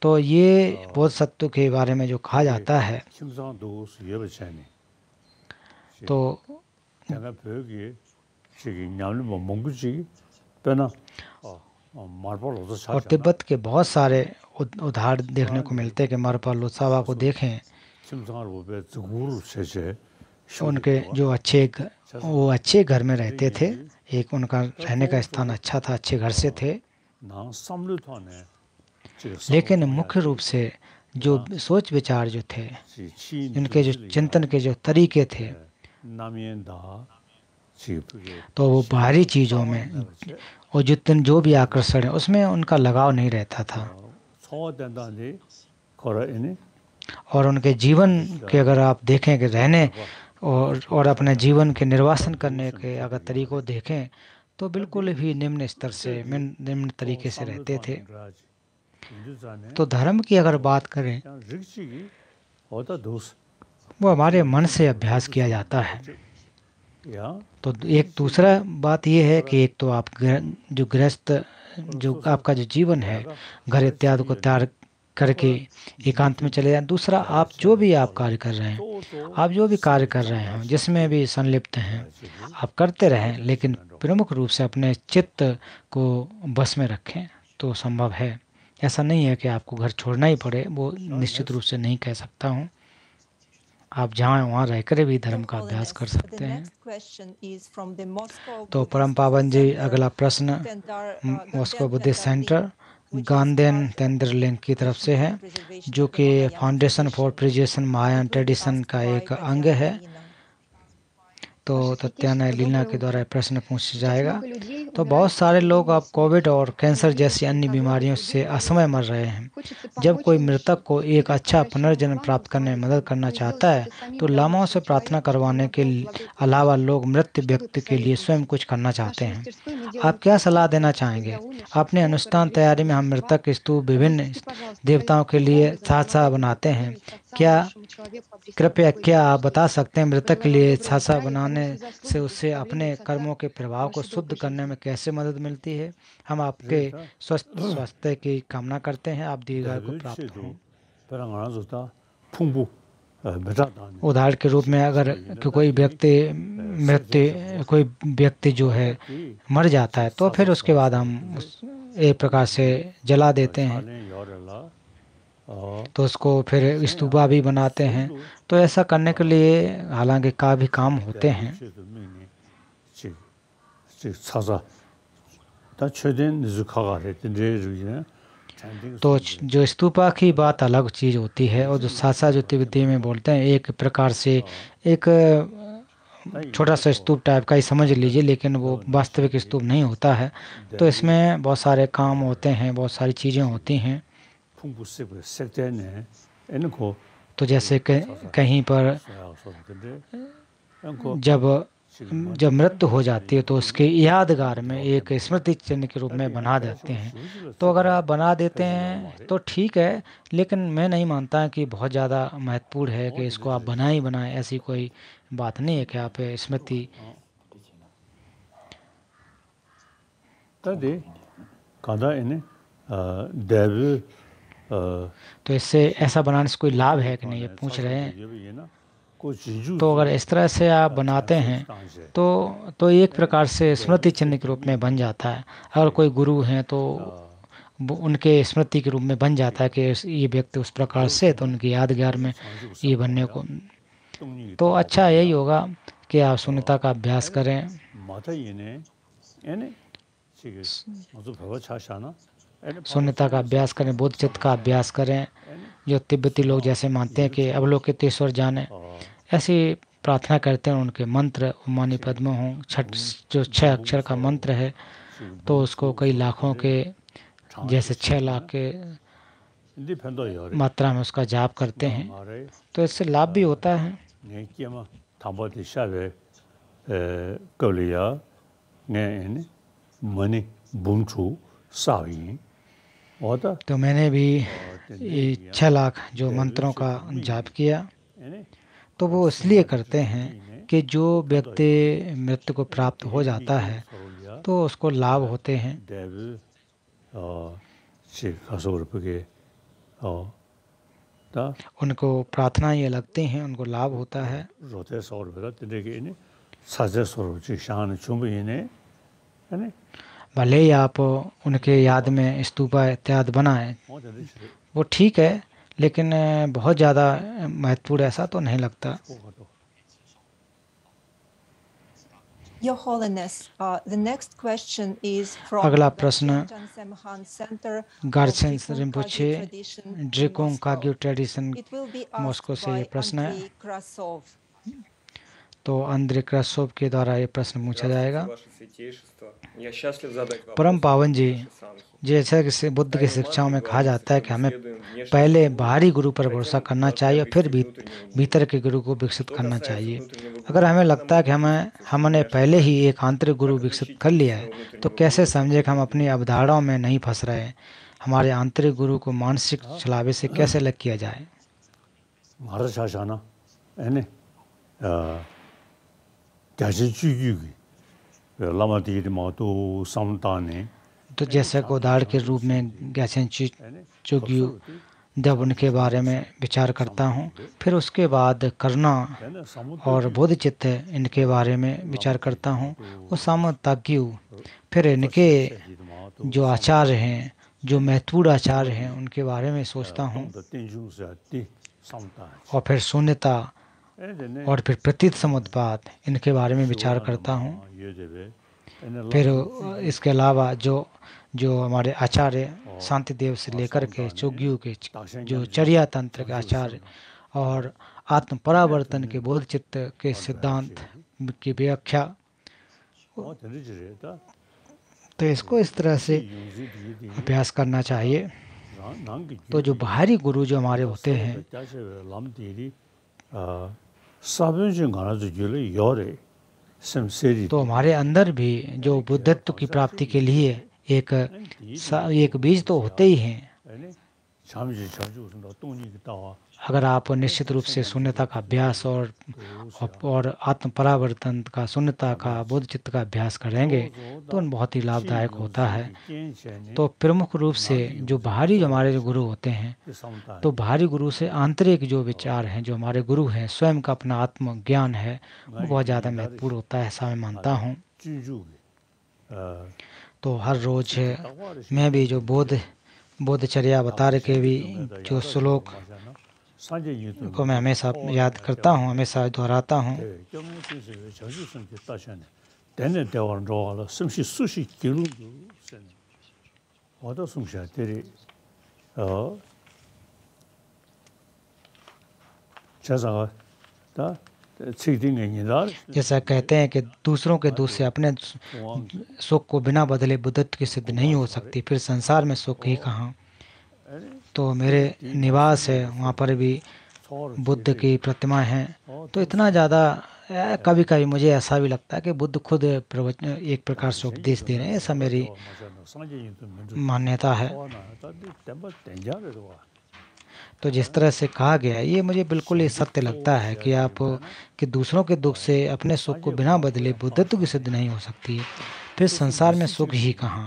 तो ये बोध सत्व के बारे में जो कहा जाता है तो हाँ। और तिब्बत के बहुत सारे उदाहरण देखने को हाँ। मिलते हैं कि मारपा लोसावा को हाँ। देखें उनके जो अच्छे अच्छा। वो अच्छे घर में रहते थे एक उनका तो रहने का स्थान अच्छा था अच्छे घर से थे लेकिन मुख्य रूप से जो सोच विचार जो थे उनके जो चिंतन के जो तरीके थे तो वो बाहरी चीज़ों में और जितने जो भी आकर्षण है उसमें उनका लगाव नहीं रहता था और उनके जीवन के अगर आप देखें कि रहने और और अपने जीवन के निर्वासन करने के अगर तरीक़ों देखें तो बिल्कुल भी निम्न स्तर से निम्न तरीके से रहते थे तो धर्म की अगर बात करें वो हमारे मन से अभ्यास किया जाता है तो एक दूसरा बात यह है कि एक तो आप जो गृहस्थ जो आपका जो जीवन है घर इत्यादि को तैयार करके एकांत में चले जाए दूसरा आप जो भी आप कार्य कर रहे हैं आप जो भी कार्य कर रहे हैं जिसमें भी संलिप्त हैं आप करते रहें लेकिन प्रमुख रूप से अपने चित्त को बस में रखें तो संभव है ऐसा नहीं है कि आपको घर छोड़ना ही पड़े वो निश्चित रूप से नहीं कह सकता हूँ आप जहाँ वहाँ रहकर भी धर्म का अभ्यास कर सकते हैं तो परम पावन जी अगला प्रश्न मॉस्को बुद्धिस्ट सेंटर गांधेन लिंग की तरफ से है जो कि Foundation for Preservation Mahayana Tradition का एक अंग है तो तत्याना लीना के द्वारा प्रश्न पूछ जाएगा तो बहुत सारे लोग अब कोविड और कैंसर जैसी अन्य बीमारियों से असमय मर रहे हैं जब कोई मृतक को एक अच्छा पुनर्जन्म प्राप्त करने में मदद करना चाहता है तो लामाओं से प्रार्थना करवाने के अलावा लोग मृत व्यक्ति के लिए स्वयं कुछ करना चाहते हैं आप क्या सलाह देना चाहेंगे अपने अनुष्ठान तैयारी में हम मृतक स्तूप विभिन्न देवताओं के लिए साथ साथ बनाते हैं क्या कृपया क्या आप बता सकते हैं मृतक के लिए छाछा बनाने से उससे अपने कर्मों के प्रभाव को शुद्ध करने में कैसे मदद मिलती है हम आपके स्वस्थ स्वास्थ्य की कामना करते हैं आप दीर्घायु को प्राप्त उदाहरण के रूप में अगर कोई व्यक्ति मृत्यु कोई व्यक्ति जो है मर जाता है तो फिर उसके बाद हम उस एक प्रकार से जला देते हैं तो उसको फिर इस्तूबा भी बनाते हैं तो ऐसा करने के लिए हालांकि काफ़ी काम होते हैं तो जो स्तूपा की बात अलग चीज़ होती है और जो सासा ज्योति में बोलते हैं एक प्रकार से एक छोटा सा स्तूप टाइप का ही समझ लीजिए लेकिन वो वास्तविक स्तूप नहीं होता है तो इसमें बहुत सारे काम होते हैं बहुत सारी चीज़ें होती हैं तो जैसे कहीं पर जब जब मृत्यु हो जाती है तो उसके यादगार में एक स्मृति चिन्ह के रूप में बना देते हैं तो अगर आप बना देते हैं तो ठीक है लेकिन मैं नहीं मानता कि बहुत ज़्यादा महत्वपूर्ण है कि इसको आप बनाए ही बनाएं ऐसी कोई बात नहीं है कि आप स्मृति तदे कादा इन्हें देव तो इससे ऐसा बनाने से कोई लाभ है कि नहीं ये पूछ तो रहे हैं तो अगर इस तरह से आप अच्छा, बनाते हैं तो तो एक तो प्रकार से स्मृति चिन्ह के रूप में बन जाता है अगर कोई गुरु हैं तो अच्छा। उनके स्मृति के रूप में बन जाता है कि ये व्यक्ति उस प्रकार तो से तो उनकी यादगार में ये बनने को तो अच्छा यही होगा कि आप सुनता का अभ्यास करें शून्यता का अभ्यास करें बुद्ध चित्त का अभ्यास करें जो तिब्बती लोग जैसे मानते हैं कि अवलोकितेश्वर जाने ऐसी प्रार्थना करते हैं उनके मंत्र उमानी पद्म हों छठ जो छः अक्षर का मंत्र है तो उसको कई लाखों के जैसे छः लाख के मात्रा में उसका जाप करते हैं तो इससे लाभ भी होता है तो मैंने भी छः लाख जो मंत्रों का जाप किया तो वो इसलिए करते हैं कि जो तो व्यक्ति मृत्यु को प्राप्त हो जाता है तो उसको लाभ होते हैं उनको प्रार्थना ये लगती हैं उनको लाभ होता है भले ही आप उनके याद में स्तूपा इत्यादि बनाए वो ठीक है लेकिन बहुत ज़्यादा महत्वपूर्ण ऐसा तो नहीं लगता Your Holiness, uh, the next question is from अगला प्रश्न Garchen Rinpoche Drikung Kagyu tradition Moscow से ये प्रश्न है तो अंद्रे क्रसोव के द्वारा ये प्रश्न पूछा जाएगा परम पावन जी जैसा कि बुद्ध की शिक्षाओं में कहा जाता है कि हमें पहले बाहरी गुरु पर भरोसा करना चाहिए और फिर भी, भीतर के गुरु को विकसित तो करना चाहिए अगर हमें लगता है कि हमें हमने पहले ही एक आंतरिक गुरु विकसित कर लिया है तो कैसे समझे कि हम अपनी अवधारणाओं में नहीं फंस रहे हैं हमारे आंतरिक गुरु को मानसिक चलावे हाँ। से कैसे अलग किया जाए भारत शासना है तो जैसे गोदाड़ के रूप में गैसें चुग्यू जब उनके बारे में विचार करता हूँ फिर उसके बाद करना और बोध चित्त इनके बारे में विचार करता हूँ वो सामताग्यू फिर इनके जो आचार्य हैं जो महत्वपूर्ण आचार्य हैं उनके बारे में सोचता हूँ और फिर शून्यता और फिर प्रतीत समुद्भात इनके बारे में विचार करता हूँ फिर इसके अलावा जो जो हमारे आचार्य शांति देव से लेकर के चुग्यू के जो चर्या तंत्र के आचार्य और आत्म परावर्तन के तो चित्त के सिद्धांत की व्याख्या तो, तो इसको इस तरह से अभ्यास करना चाहिए हाँ, हाँ, हाँ, तो जो बाहरी गुरु जो हमारे तो होते हैं तो हमारे अंदर भी जो बुद्धत्व की प्राप्ति के लिए एक एक बीज तो होते ही हैं अगर आप निश्चित रूप से शून्यता का अभ्यास और और आत्म परावर्तन का शून्यता का चित्त का अभ्यास करेंगे तो बहुत ही लाभदायक होता है तो प्रमुख रूप से जो बाहरी हमारे जो गुरु होते हैं तो बाहरी गुरु से आंतरिक जो विचार हैं जो हमारे गुरु हैं स्वयं का अपना आत्म ज्ञान है वो बहुत ज़्यादा महत्वपूर्ण होता है ऐसा मैं मानता हूँ तो हर रोज मैं भी जो बोध बोधचर्या बता रहे के भी जो श्लोक को मैं हमेशा याद करता हूँ हमेशा दोहराता हूँ जैसा कहते हैं कि दूसरों के दुख से अपने सुख को बिना बदले बुद्धत्व की सिद्ध नहीं हो सकती फिर संसार में सुख ही कहाँ तो मेरे निवास है वहाँ पर भी बुद्ध की प्रतिमा हैं तो इतना ज़्यादा कभी कभी मुझे ऐसा भी लगता है कि बुद्ध खुद प्रवचन एक प्रकार से उपदेश दे रहे हैं ऐसा मेरी मान्यता है तो जिस तरह से कहा गया ये मुझे बिल्कुल ही सत्य लगता है कि आप कि दूसरों के दुख से अपने सुख को बिना बदले बुद्धत्व की सिद्ध नहीं हो सकती फिर संसार में सुख ही कहाँ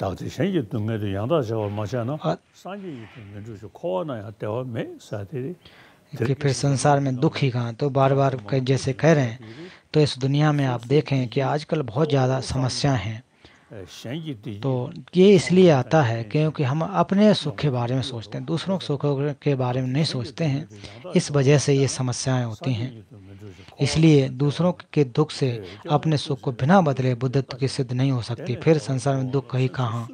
dāgzi shēn yī tūng ngā tū yāng dā shā wā mā shā nā, sāng yī tūng ngā chū shū kōwa nā yā tēwa mē sā tērī. कि फिर संसार में दुख ही कहाँ तो बार बार जैसे कह रहे हैं तो इस दुनिया में आप देखें कि आजकल बहुत ज़्यादा समस्या हैं तो ये तो इसलिए आता है क्योंकि हम अपने सुख के बारे में सोचते हैं दूसरों के सुखों के बारे में नहीं सोचते हैं इस तो वजह से ये समस्याएं होती हैं इसलिए दूसरों के दुख से अपने सुख को बिना बदले बुद्धत्व की सिद्ध नहीं हो सकती फिर संसार में दुख कहीं कहाँ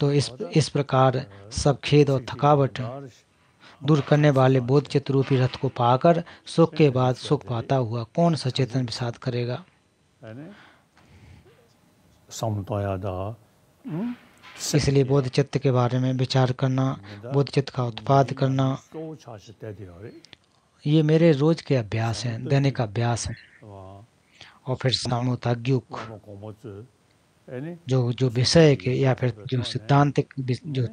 तो इस इस प्रकार सब खेद और थकावट दूर करने वाले बोध चित्र रूपी रथ को पाकर सुख के बाद सुख पाता हुआ कौन सचेतन विषाद करेगा इसलिए बोध चित्त के बारे में विचार करना बोध चित्त का उत्पाद करना ये मेरे रोज के अभ्यास हैं दैनिक अभ्यास हैं और फिर जो जो विषय के या फिर जो सिद्धांतिक जो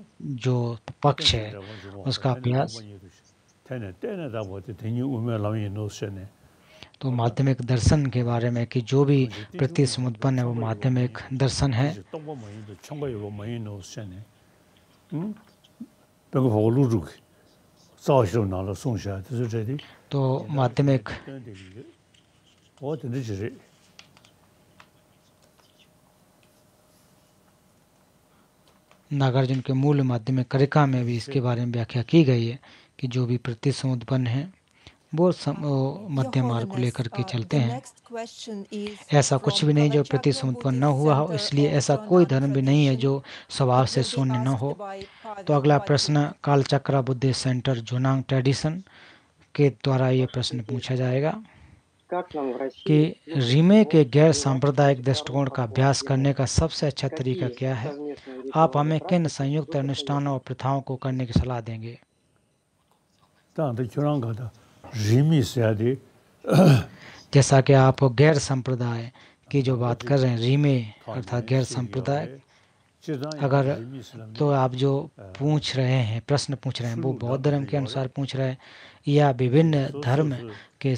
जो पक्ष है उसका अभ्यास तो माध्यमिक दर्शन के बारे में कि जो भी प्रति समुत्पन्न है वो माध्यमिक दर्शन है हम्म, तो, तो माध्यमिक नागार्जुन के मूल माध्यमिक करिका में भी इसके बारे में व्याख्या की गई है कि जो भी प्रतिसमुत्पन्न है वो सम, मध्य मार्ग को लेकर के uh, चलते हैं ऐसा कुछ भी नहीं जो प्रति समुत्पन्न न हुआ हो इसलिए ऐसा कोई धर्म भी नहीं है जो स्वभाव से शून्य न हो तो अगला प्रश्न कालचक्र बुद्धि सेंटर जूनांग ट्रेडिशन के द्वारा ये प्रश्न पूछा जाएगा कि रीमे के गैर सांप्रदायिक दृष्टिकोण का अभ्यास करने का सबसे अच्छा तरीका क्या है आप हमें किन संयुक्त अनुष्ठानों और प्रथाओं को करने की सलाह देंगे जैसा कि आप गैर संप्रदाय की जो बात कर रहे हैं रीमे अर्थात गैर संप्रदाय अगर तो आप जो पूछ रहे हैं प्रश्न पूछ रहे हैं वो बौद्ध धर्म के अनुसार पूछ रहे हैं या विभिन्न धर्म के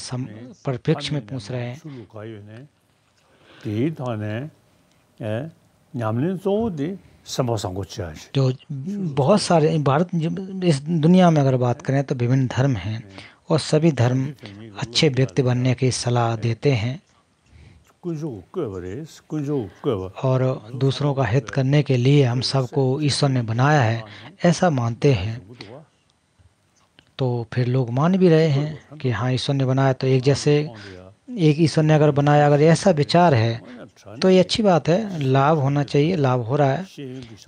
परिप्रेक्ष्य में पूछ रहे हैं तो जो बहुत सारे भारत इस दुनिया में अगर बात करें तो विभिन्न धर्म हैं और सभी धर्म अच्छे व्यक्ति बनने की सलाह देते हैं और दूसरों का हित करने के लिए हम सबको ईश्वर ने बनाया है ऐसा मानते हैं तो फिर लोग मान भी रहे हैं कि हाँ ईश्वर ने बनाया तो एक जैसे एक ईश्वर ने अगर बनाया अगर ऐसा विचार है तो ये अच्छी बात है लाभ होना चाहिए लाभ हो रहा है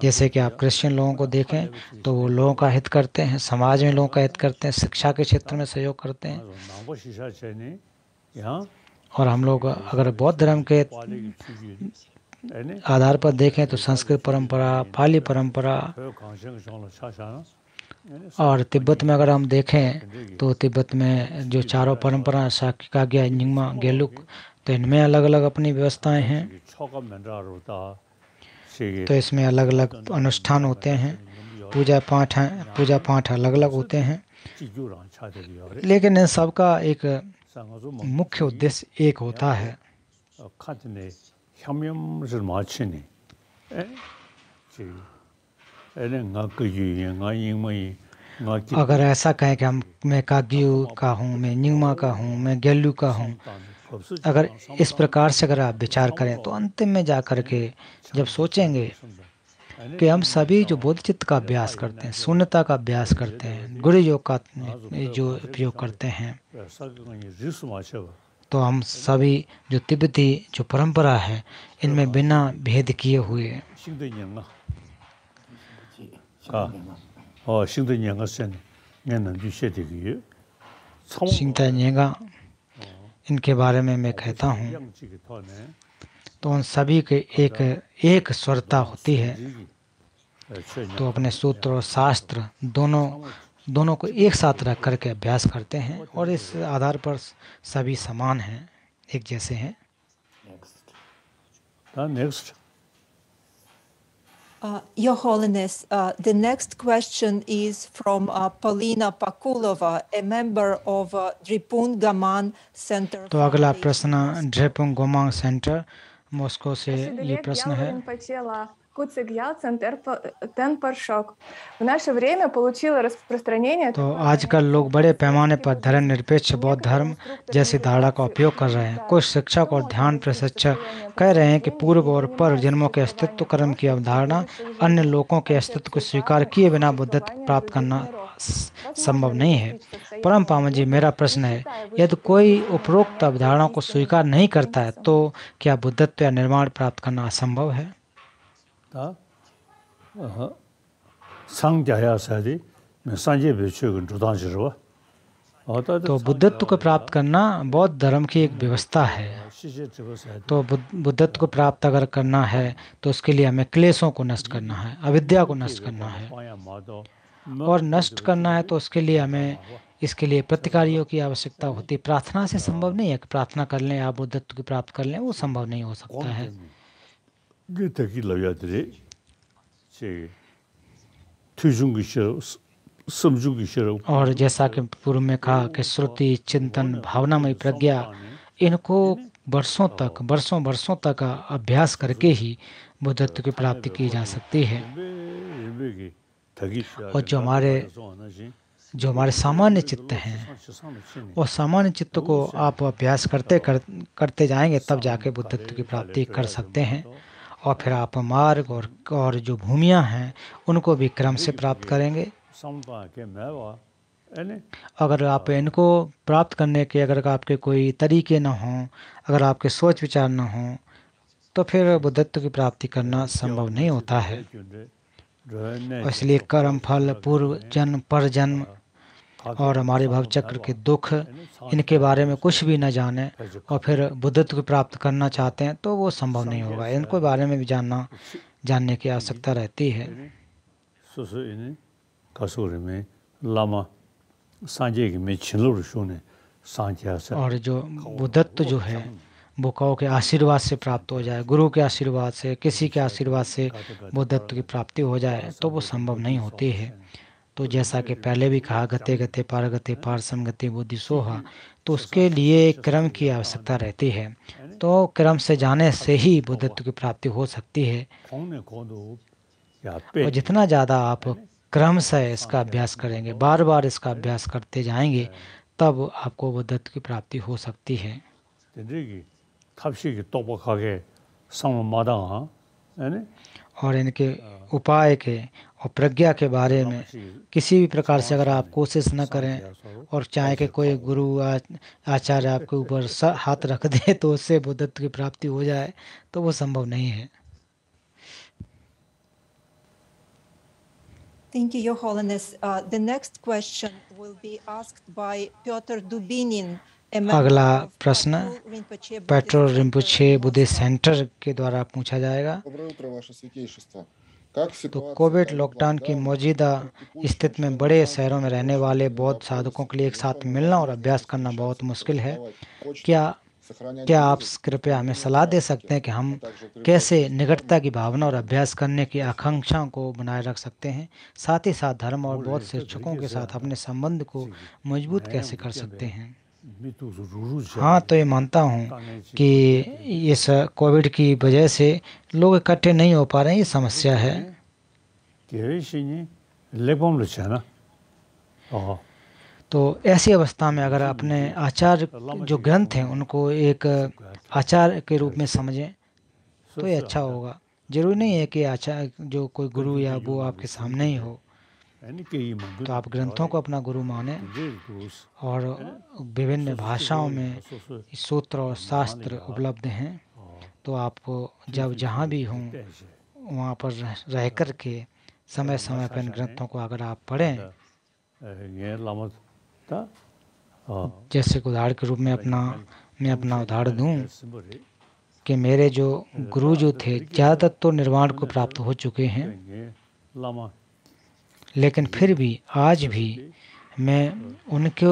जैसे कि आप क्रिश्चियन लोगों को देखें तो वो लोगों का हित करते हैं समाज में लोगों का हित करते हैं शिक्षा के क्षेत्र में सहयोग करते हैं और हम लोग अगर बौद्ध धर्म के आधार पर देखें तो संस्कृत परंपरा पाली परंपरा अच्छा और तिब्बत में अगर हम देखें तो तिब्बत में जो चारों परंपरा साकिका गया निंगमा गेलुक तो इनमें अलग अलग अपनी व्यवस्थाएं हैं तो इसमें अलग अलग अनुष्ठान होते हैं पूजा पाठ हैं पूजा पाठ अलग अलग होते हैं लेकिन इन सब का एक मुख्य उद्देश्य एक होता है अगर ऐसा कहें कि हम मैं काग्यू का हूँ मैं न्यूमा का हूँ मैं गेलू का हूँ अगर इस प्रकार से अगर आप विचार करें तो अंतिम में जा कर के जब सोचेंगे कि हम सभी जो बोधचित्त का अभ्यास करते हैं शून्यता का अभ्यास करते हैं गुरु योग का जो उपयोग करते हैं तो हम सभी जो तिब्बती जो परंपरा है इनमें बिना भेद किए हुए सिंह हाँ। हाँ, इनके बारे में मैं कहता हूँ तो उन सभी के एक एक स्वरता होती है तो अपने सूत्र और शास्त्र दोनों दोनों को एक साथ रख करके अभ्यास करते हैं और इस आधार पर सभी समान हैं एक जैसे हैं next Uh, Your Holiness, uh, the next question is from uh, Polina Pakulova, a member of uh, Dripun Gaman Center. तो अगला प्रश्न ड्रिपुंग गोमांग सेंटर मॉस्को से ये प्रश्न है. Э, तो आजकल लोग बड़े पैमाने पर धर्म निरपेक्ष बौद्ध धर्म जैसी धारणा का उपयोग कर रहे हैं कुछ शिक्षक और ध्यान प्रशिक्षक कह रहे हैं कि पूर्व और पर जन्मों के अस्तित्व कर्म की अवधारणा अन्य लोगों के अस्तित्व को स्वीकार किए बिना बुद्धत्व प्राप्त करना संभव नहीं है परम पावन जी मेरा प्रश्न है यदि कोई उपरोक्त अवधारणा को स्वीकार नहीं करता है तो क्या बुद्धत्व या निर्माण प्राप्त करना असंभव है 다 상자야사디 तो बुद्धत्व को प्राप्त करना बौद्ध धर्म की एक व्यवस्था है तो बुद्धत्व को प्राप्त अगर करना है तो उसके लिए हमें क्लेशों को नष्ट करना है अविद्या को नष्ट करना है और नष्ट करना है तो उसके लिए हमें इसके लिए प्रतिकारियों की आवश्यकता होती है प्रार्थना से संभव नहीं है कि प्रार्थना कर लें आप बुद्धत्व की प्राप्त कर लें वो संभव नहीं हो सकता है 그제 और जैसा कि पूर्व में कहा कि श्रुति चिंतन भावनामय प्रज्ञा इनको वर्षों तक वर्षों वर्षों तक अभ्यास करके ही बुद्धत्व की प्राप्ति की जा सकती है और जो हमारे जो हमारे सामान्य चित्त हैं वो सामान्य चित्त को आप अभ्यास करते कर, करते जाएंगे तब जाके बुद्धत्व की प्राप्ति कर सकते हैं और फिर आप मार्ग और और जो भूमियां हैं उनको भी क्रम से प्राप्त करेंगे अगर आप इनको प्राप्त करने के अगर आपके कोई तरीके ना हों अगर आपके सोच विचार ना हों तो फिर बुद्धत्व की प्राप्ति करना संभव नहीं होता है इसलिए कर्म फल पूर्व जन्म पर जन्म और हमारे भव चक्र के दुख इनके बारे में कुछ भी न जाने और फिर बुद्धत्व को प्राप्त करना चाहते हैं तो वो संभव नहीं होगा इनको बारे में भी जानना जानने की आवश्यकता रहती है और जो बुद्धत्व जो है कहो के आशीर्वाद से प्राप्त हो जाए गुरु के आशीर्वाद से किसी के आशीर्वाद से बुद्धत्व की प्राप्ति हो जाए तो वो संभव नहीं होती है तो जैसा कि पहले भी कहा गते गते पार गते पार गते बुद्धि सोहा तो उसके लिए क्रम की आवश्यकता रहती है तो क्रम से जाने से ही बुद्धत्व की प्राप्ति हो सकती है और जितना ज़्यादा आप क्रम से इसका अभ्यास करेंगे बार बार इसका अभ्यास करते जाएंगे तब आपको बुद्धत्व की प्राप्ति हो सकती है और इनके उपाय के और प्रज्ञा के बारे में किसी भी प्रकार से अगर आप कोशिश न करें और चाहे कि कोई गुरु आचार्य आपके ऊपर (laughs) हाथ रख दे तो उससे बुद्धत्व की प्राप्ति हो जाए तो वो संभव नहीं है Thank you, Your Holiness. Uh, the next question will be asked by Pyotr Dubinin. अगला प्रश्न पेट्रो रिम्पुछे बुद्धि सेंटर के द्वारा पूछा जाएगा तो कोविड लॉकडाउन की मौजूदा स्थिति में बड़े शहरों में रहने वाले बौद्ध साधकों के लिए एक साथ मिलना और अभ्यास करना बहुत मुश्किल है क्या तो क्या आप कृपया हमें सलाह दे सकते हैं कि हम कैसे निकटता की भावना और अभ्यास करने की आकांक्षाओं को बनाए रख सकते हैं साथ ही साथ धर्म और बौद्ध शिक्षकों के साथ अपने संबंध को मजबूत कैसे कर सकते हैं तो हाँ तो ये मानता हूँ कि इस कोविड की वजह से लोग इकट्ठे नहीं हो पा रहे हैं ये समस्या है तो ऐसी अवस्था में अगर अपने तो आचार तो जो ग्रंथ हैं उनको एक आचार के रूप में समझें तो ये अच्छा होगा ज़रूरी नहीं है कि आचार जो कोई गुरु या वो आपके सामने ही हो तो आप ग्रंथों को अपना गुरु माने और विभिन्न भाषाओं में सूत्र और शास्त्र हाँ। उपलब्ध हैं तो आपको जब जहाँ भी हों वहाँ पर रह, हाँ। कर के समय हाँ, समय पर इन ग्रंथों को अगर आप पढ़ें अच्छा। जैसे उदाहरण के रूप में अपना मैं अपना उदाहरण दूं कि मेरे जो गुरु तो जो थे ज़्यादातर तो निर्वाण को तो प्राप्त हो चुके हैं लेकिन फिर भी आज भी मैं उनको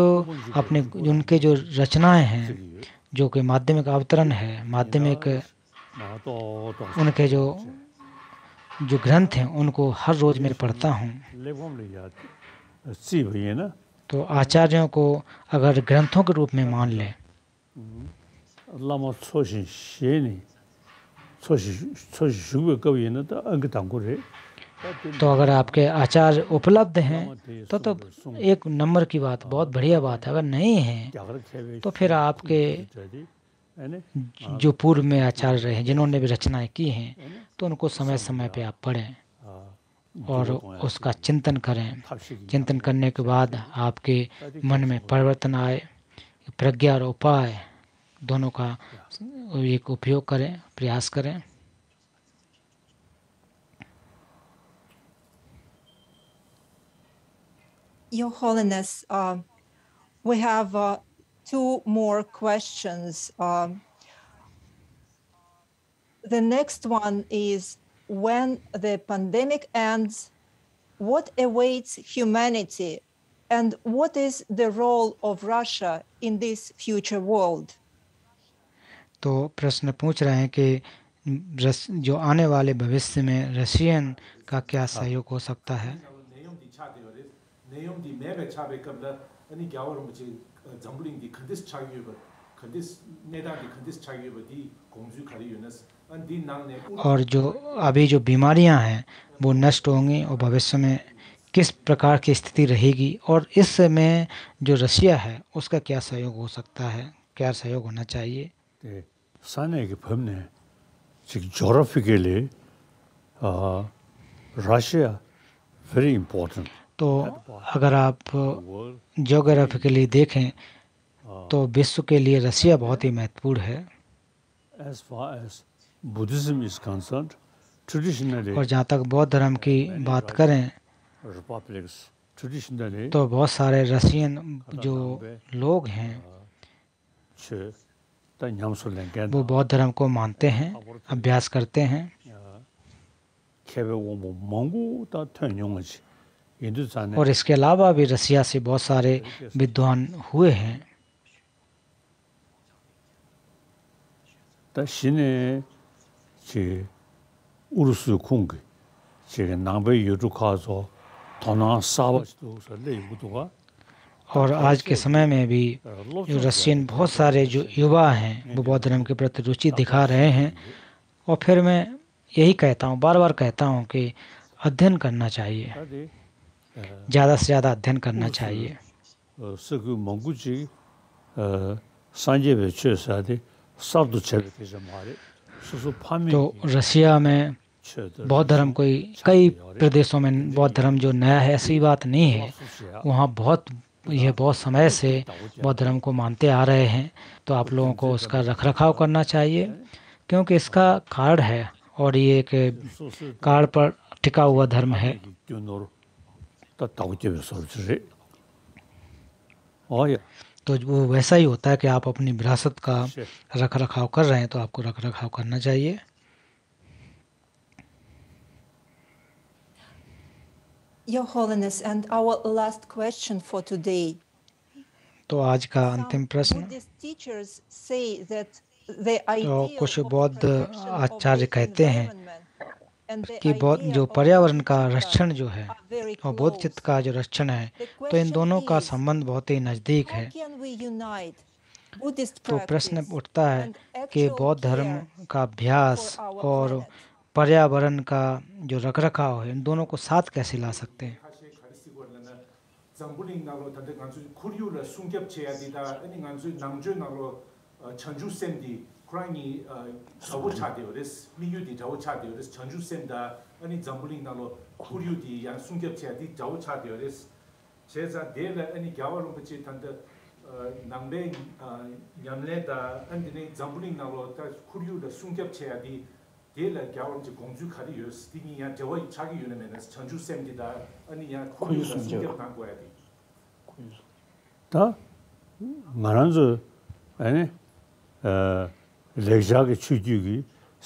अपने उनके जो रचनाएं हैं जो कि माध्यमिक अवतरण है माध्यमिक उनके जो जो ग्रंथ हैं उनको हर रोज़ मैं पढ़ता हूँ तो आचार्यों को अगर ग्रंथों के रूप में मान लें तो अगर आपके आचार्य उपलब्ध हैं तो तो एक नंबर की बात बहुत बढ़िया बात है अगर नहीं है तो फिर आपके जो पूर्व में आचार्य रहे जिन्होंने भी रचनाएं की हैं तो उनको समय समय पे आप पढ़ें और उसका चिंतन करें चिंतन करने के बाद आपके मन में परिवर्तन आए प्रज्ञा और उपाय दोनों का एक उपयोग करें प्रयास करें Your Holiness, uh, we have uh, two more questions. Um, the next one is when the pandemic ends, what awaits humanity and what is the role of Russia in this future world? तो प्रश्न पूछ रहे हैं कि जो आने वाले भविष्य में रशियन का क्या सहयोग हो सकता है 내용 내용이 매매 차백금다 아니 겨울은 뭐지 점블링디 컨디스 차기버 컨디스 내다디 컨디스 차기버디 공주 खड़ी यूनस और जो अभी जो बीमारियां हैं वो नष्ट होंगी और भविष्य में किस प्रकार की स्थिति रहेगी और इस समय जो रशिया है उसका क्या सहयोग हो सकता है क्या सहयोग होना चाहिए सने के हमने जोग्राफी के लिए रशिया वेरी इंपॉर्टेंट तो अगर आप जोग्राफिकली देखें uh, तो विश्व के लिए रसिया बहुत ही महत्वपूर्ण है और जहाँ तक बौद्ध धर्म की बात करें तो बहुत सारे रसियन जो लोग हैं uh, वो बौद्ध धर्म को मानते हैं अभ्यास करते हैं uh, और इसके अलावा भी रसिया से बहुत सारे विद्वान हुए हैं और आज के समय में भी जो रशियन बहुत सारे जो युवा हैं वो बौद्ध धर्म के प्रति रुचि दिखा रहे हैं और फिर मैं यही कहता हूँ बार बार कहता हूँ कि अध्ययन करना चाहिए ज़्यादा से ज़्यादा अध्ययन करना चाहिए तो रसिया में बौद्ध धर्म कोई कई प्रदेशों में बौद्ध धर्म जो नया है ऐसी बात नहीं है वहाँ बहुत यह बहुत समय से बौद्ध धर्म को मानते आ रहे हैं तो आप लोगों को उसका रख रखाव करना चाहिए क्योंकि इसका हाँ। कार्ड है और ये एक कार्ड पर टिका हुआ धर्म है तब तक सोच रहे और तो वो वैसा ही होता है कि आप अपनी विरासत का अच्छा। रख रखाव कर रहे हैं तो आपको रख रखाव करना चाहिए Your Holiness, and our last question for today. तो आज का अंतिम प्रश्न तो कुछ बौद्ध आचार्य कहते हैं कि बहुत जो पर्यावरण का रक्षण जो है और बौद्ध चित्त का जो रक्षण है तो इन दोनों का संबंध बहुत ही नज़दीक है तो प्रश्न उठता है कि बौद्ध धर्म का अभ्यास और पर्यावरण का जो रख रखाव है इन दोनों को साथ कैसे ला सकते हैं kurangi tawu uh, chadeyo res, miyu di tawu chadeyo res, chanju sem da, ani zambuling nalo kuryu di, yang sungkyab chaya di tawu chadeyo res. Che za deyla, ani gyawa rumpa che tanda uh, nangbe uh, nyamle da, ani zambuling nalo kuryu da sungkyab chaya di, deyla gyawa rumpa che लेजागे छुजुगी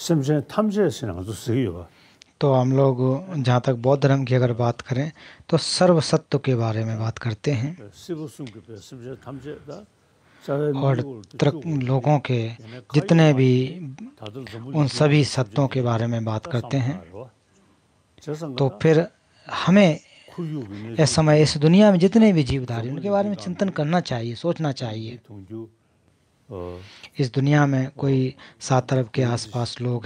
समझे थमजे से ना तो सही होगा तो हम लोग जहाँ तक बौद्ध धर्म की अगर बात करें तो सर्व सत्व के बारे में बात करते हैं और लोगों के जितने भी उन सभी सत्यों के बारे में बात करते हैं अच्छा तो फिर हमें इस समय इस दुनिया में जितने भी जीवधारी उनके बारे में चिंतन करना चाहिए सोचना चाहिए हाँ। इस दुनिया में कोई सात अरब के आसपास लोग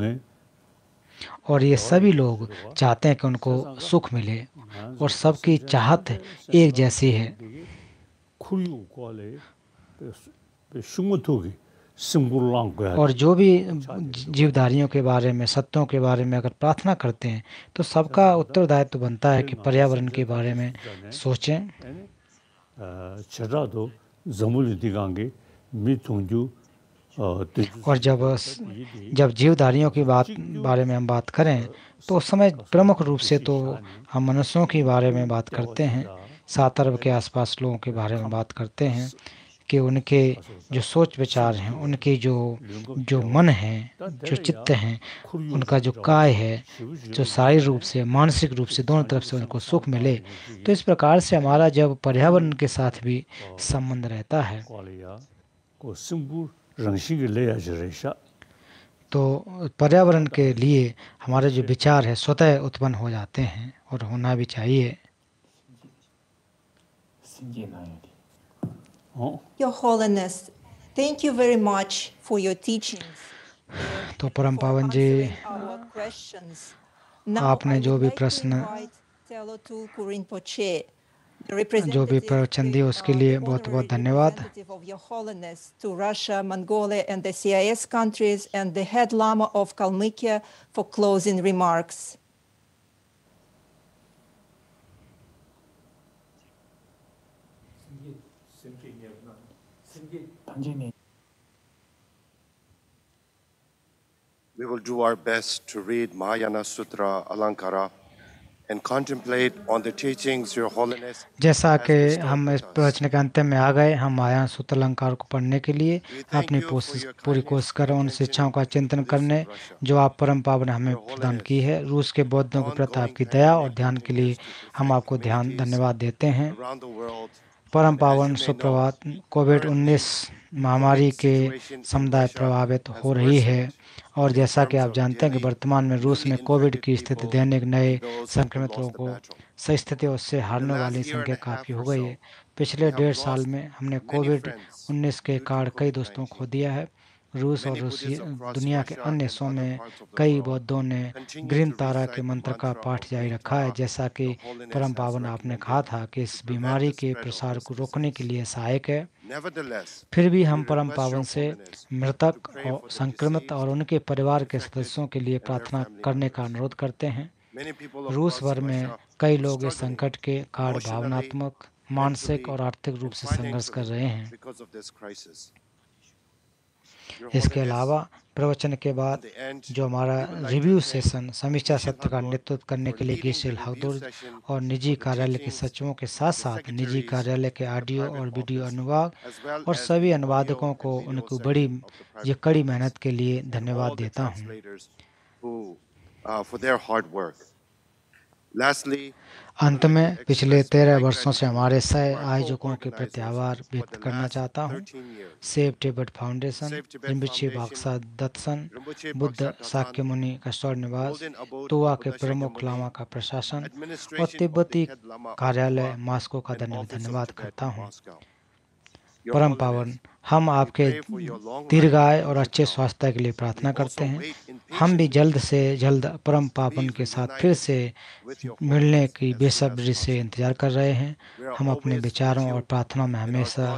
हैं और ये सभी लोग चाहते हैं कि उनको सुख मिले और सबकी चाहत एक जैसी है और जो भी जीवधारियों के बारे में सत्यों के बारे में अगर प्रार्थना करते हैं तो सबका उत्तरदायित्व तो बनता है कि पर्यावरण के बारे में सोचें और जब जब जीवधारियों की बात बारे में हम बात करें तो उस समय प्रमुख रूप से तो हम मनुष्यों के बारे में बात करते हैं सात अरब के आसपास लोगों के बारे में बात करते हैं कि उनके जो सोच विचार हैं उनके जो जो मन है जो चित्त हैं उनका जो काय है जो शारीरिक रूप से मानसिक रूप से दोनों तरफ से उनको सुख मिले तो इस प्रकार से हमारा जब पर्यावरण के साथ भी संबंध रहता है तो पर्यावरण के लिए हमारे जो विचार है स्वतः उत्पन्न हो जाते हैं और होना भी चाहिए 新进来。Oh. Your Holiness, thank you very much for your teachings. तो परम पावन जी आपने जो भी प्रश्न जो भी प्रवचन दिए उसके लिए बहुत बहुत धन्यवाद to Russia, Mongolia and the CIS countries and the head lama of Kalmykia for closing remarks. Tanjini. We will do our best to read Mahayana Sutra Alankara and contemplate on the teachings your holiness जैसा कि हम इस प्रवचन के अंत में आ गए हम आया सूत्र अलंकार को पढ़ने के लिए अपनी पूरी कोशिश कर उन शिक्षाओं का चिंतन करने जो आप परम पावन हमें प्रदान की है रूस के बौद्धों के प्रति आपकी दया और ध्यान के लिए हम आपको ध्यान धन्यवाद देते हैं परम पावन सुप्रभात कोविड 19 महामारी के समुदाय अच्छा प्रभावित हो रही है और जैसा कि आप जानते हैं कि वर्तमान में रूस में कोविड की स्थिति दैनिक नए संक्रमितों को सही स्थिति उससे हारने वाली संख्या काफ़ी हो गई है पिछले डेढ़ साल में हमने कोविड 19 के कारण कई दोस्तों को खो दिया है रूस और रूसी दुनिया के अन्य हिस्सों में कई बौद्धों ने ग्रीन तारा के मंत्र का पाठ जारी रखा है जैसा कि परम पावन आपने कहा था कि इस बीमारी के प्रसार को रोकने के लिए सहायक है फिर भी हम परम पावन से मृतक और संक्रमित और उनके परिवार के सदस्यों के लिए प्रार्थना करने का अनुरोध करते हैं रूस भर में कई लोग इस संकट के कारण भावनात्मक मानसिक और आर्थिक रूप से संघर्ष कर रहे हैं इसके अलावा प्रवचन के बाद जो हमारा रिव्यू सेशन समीक्षा सत्र का नेतृत्व करने के लिए गीशील हकदूर और निजी कार्यालय के सचिवों के साथ साथ निजी कार्यालय के ऑडियो और वीडियो अनुवाद और सभी अनुवादकों को उनकी बड़ी ये कड़ी मेहनत के लिए धन्यवाद देता हूँ अंत में पिछले तेरह वर्षों से हमारे सह आयोजकों के प्रति आभार व्यक्त करना चाहता हूँ सेव टेबट फाउंडेशन रिम्बुची भाक्सा दत्सन बुद्ध साक्य मुनि कस्टोर निवास तुआ के प्रमुख लामा का प्रशासन और तिब्बती कार्यालय मास्को का धन्यवाद करता हूँ परम पावन हम आपके दीर्घाय और अच्छे स्वास्थ्य के लिए प्रार्थना करते हैं हम भी जल्द से जल्द परम पापन के साथ फिर से मिलने की बेसब्री से इंतज़ार कर रहे हैं हम अपने विचारों और प्रार्थना में हमेशा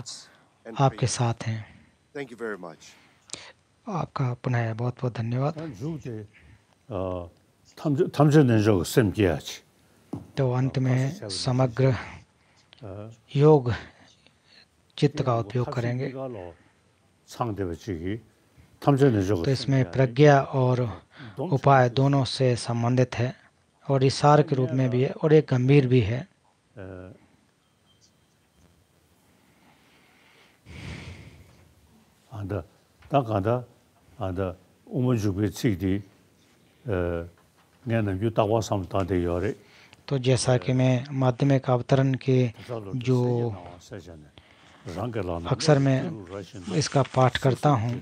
आपके साथ हैं आपका पुनः बहुत बहुत धन्यवाद तो अंत में समग्र योग चित्त का हाँ, उपयोग करेंगे तो इसमें प्रज्ञा और उपाय दोनों से संबंधित है और इशार के रूप में भी है और एक गंभीर भी है तो जैसा कि मैं माध्यमिक अवतरण के तो जो अक्सर मैं इसका पाठ करता हूँ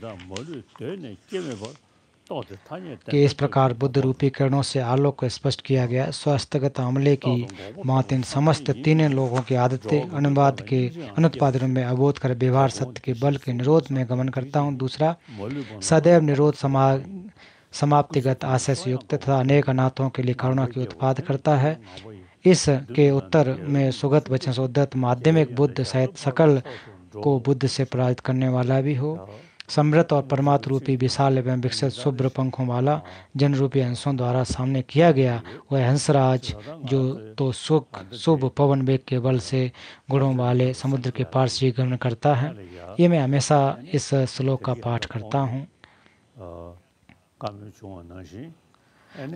कि इस प्रकार बुद्ध रूपी किरणों से आलोक को स्पष्ट किया गया स्वास्थ्यगत अमले की मात इन समस्त तीनों लोगों की आदतें अनुवाद के हाँ, अनुत्पादन हाँ। में अवोध कर व्यवहार सत्य के बल के निरोध में गमन करता हूँ दूसरा सदैव निरोध समा समाप्तिगत आशय से युक्त तथा अनेक अनाथों के लिए करुणा की उत्पाद करता है इसके उत्तर में सुगत वचन सुदत्त माध्यमिक बुद्ध सहित सकल को बुद्ध से प्राप्त करने वाला भी हो हाँ। समृत और परमात्म रूपी विशाल एवं विकसित शुभ्र पंखों वाला हाँ। जन रूपी हंसों द्वारा सामने किया हाँ, गया वह हंसराज जो तो सुख शुभ पवन वेग के बल से गुणों वाले समुद्र के पार से ग्रहण करता है ये मैं हमेशा इस श्लोक का पाठ करता हूँ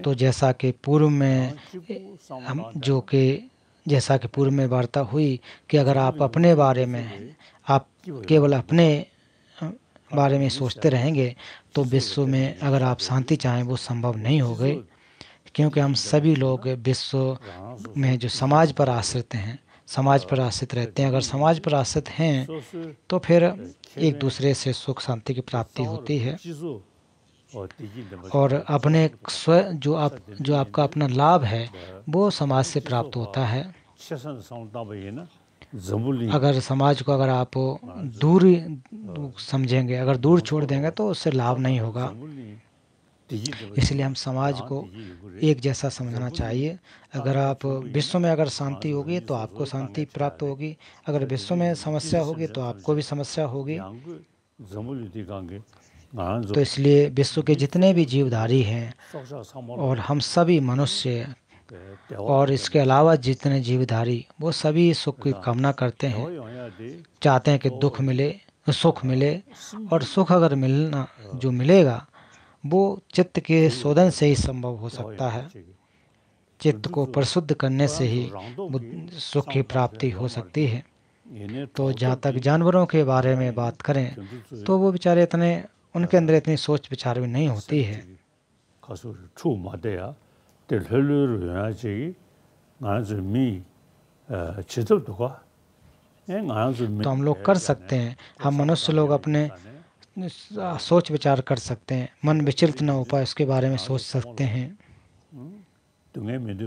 तो जैसा कि पूर्व में हाँ, हम जो कि जैसा कि पूर्व में वार्ता हुई कि अगर आप अपने बारे में आप केवल अपने हाँ, बारे में सोचते रहेंगे तो विश्व में अगर आप शांति चाहें वो संभव नहीं हो गई क्योंकि हम सभी लोग विश्व हाँ, में जो समाज पर आश्रित हैं समाज पर आश्रित रहते हैं अगर समाज पर आश्रित हैं तो फिर एक दूसरे से सुख शांति की प्राप्ति होती है और अपने स्व जो आप जो आपका अपना लाभ है वो समाज से प्राप्त होता है अगर समाज को अगर आप दूर समझेंगे अगर दूर छोड़ देंगे तो उससे लाभ नहीं होगा इसलिए हम समाज हाँ, को एक जैसा समझना चाहिए हाँ, अगर आप विश्व में अगर शांति हाँ, तो होगी तो आपको शांति प्राप्त होगी अगर विश्व में समस्या होगी तो आपको भी समस्या होगी हाँ, तो इसलिए विश्व के जितने भी जीवधारी हैं और हम सभी मनुष्य और इसके अलावा जितने जीवधारी वो सभी सुख की कामना करते हैं चाहते हैं कि दुख मिले सुख मिले और सुख अगर मिलना जो मिलेगा वो चित्त के शोधन से ही संभव हो सकता है चित्त को प्रशुद्ध करने से ही सुख की प्राप्ति हो सकती है तो जहाँ तक जानवरों के बारे में बात करें तो वो बेचारे इतने उनके अंदर इतनी सोच विचार भी नहीं होती है तो, तो हम लोग कर सकते हैं हम मनुष्य लोग अपने सोच विचार कर सकते हैं मन विचलित न हो पाए उसके बारे में सोच सकते हैं हम्म।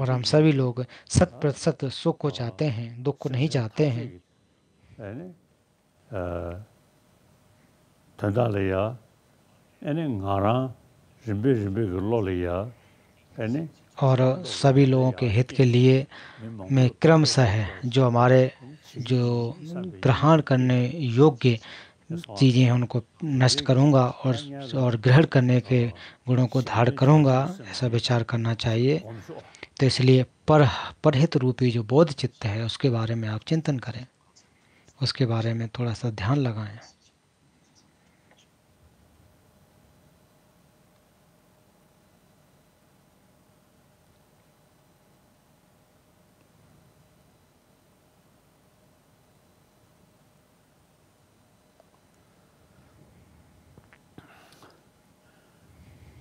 और हम सभी लोग शत प्रतिशत सुख को चाहते हैं दुख को नहीं चाहते हैं और सभी लोगों के हित के लिए में क्रम है जो हमारे जो ग्रहण करने योग्य चीज़ें हैं उनको नष्ट करूंगा और और ग्रहण करने के गुणों को धार करूंगा ऐसा विचार करना चाहिए तो इसलिए पर परहित रूपी जो बोध चित्त है उसके बारे में आप चिंतन करें उसके बारे में थोड़ा सा ध्यान लगाएं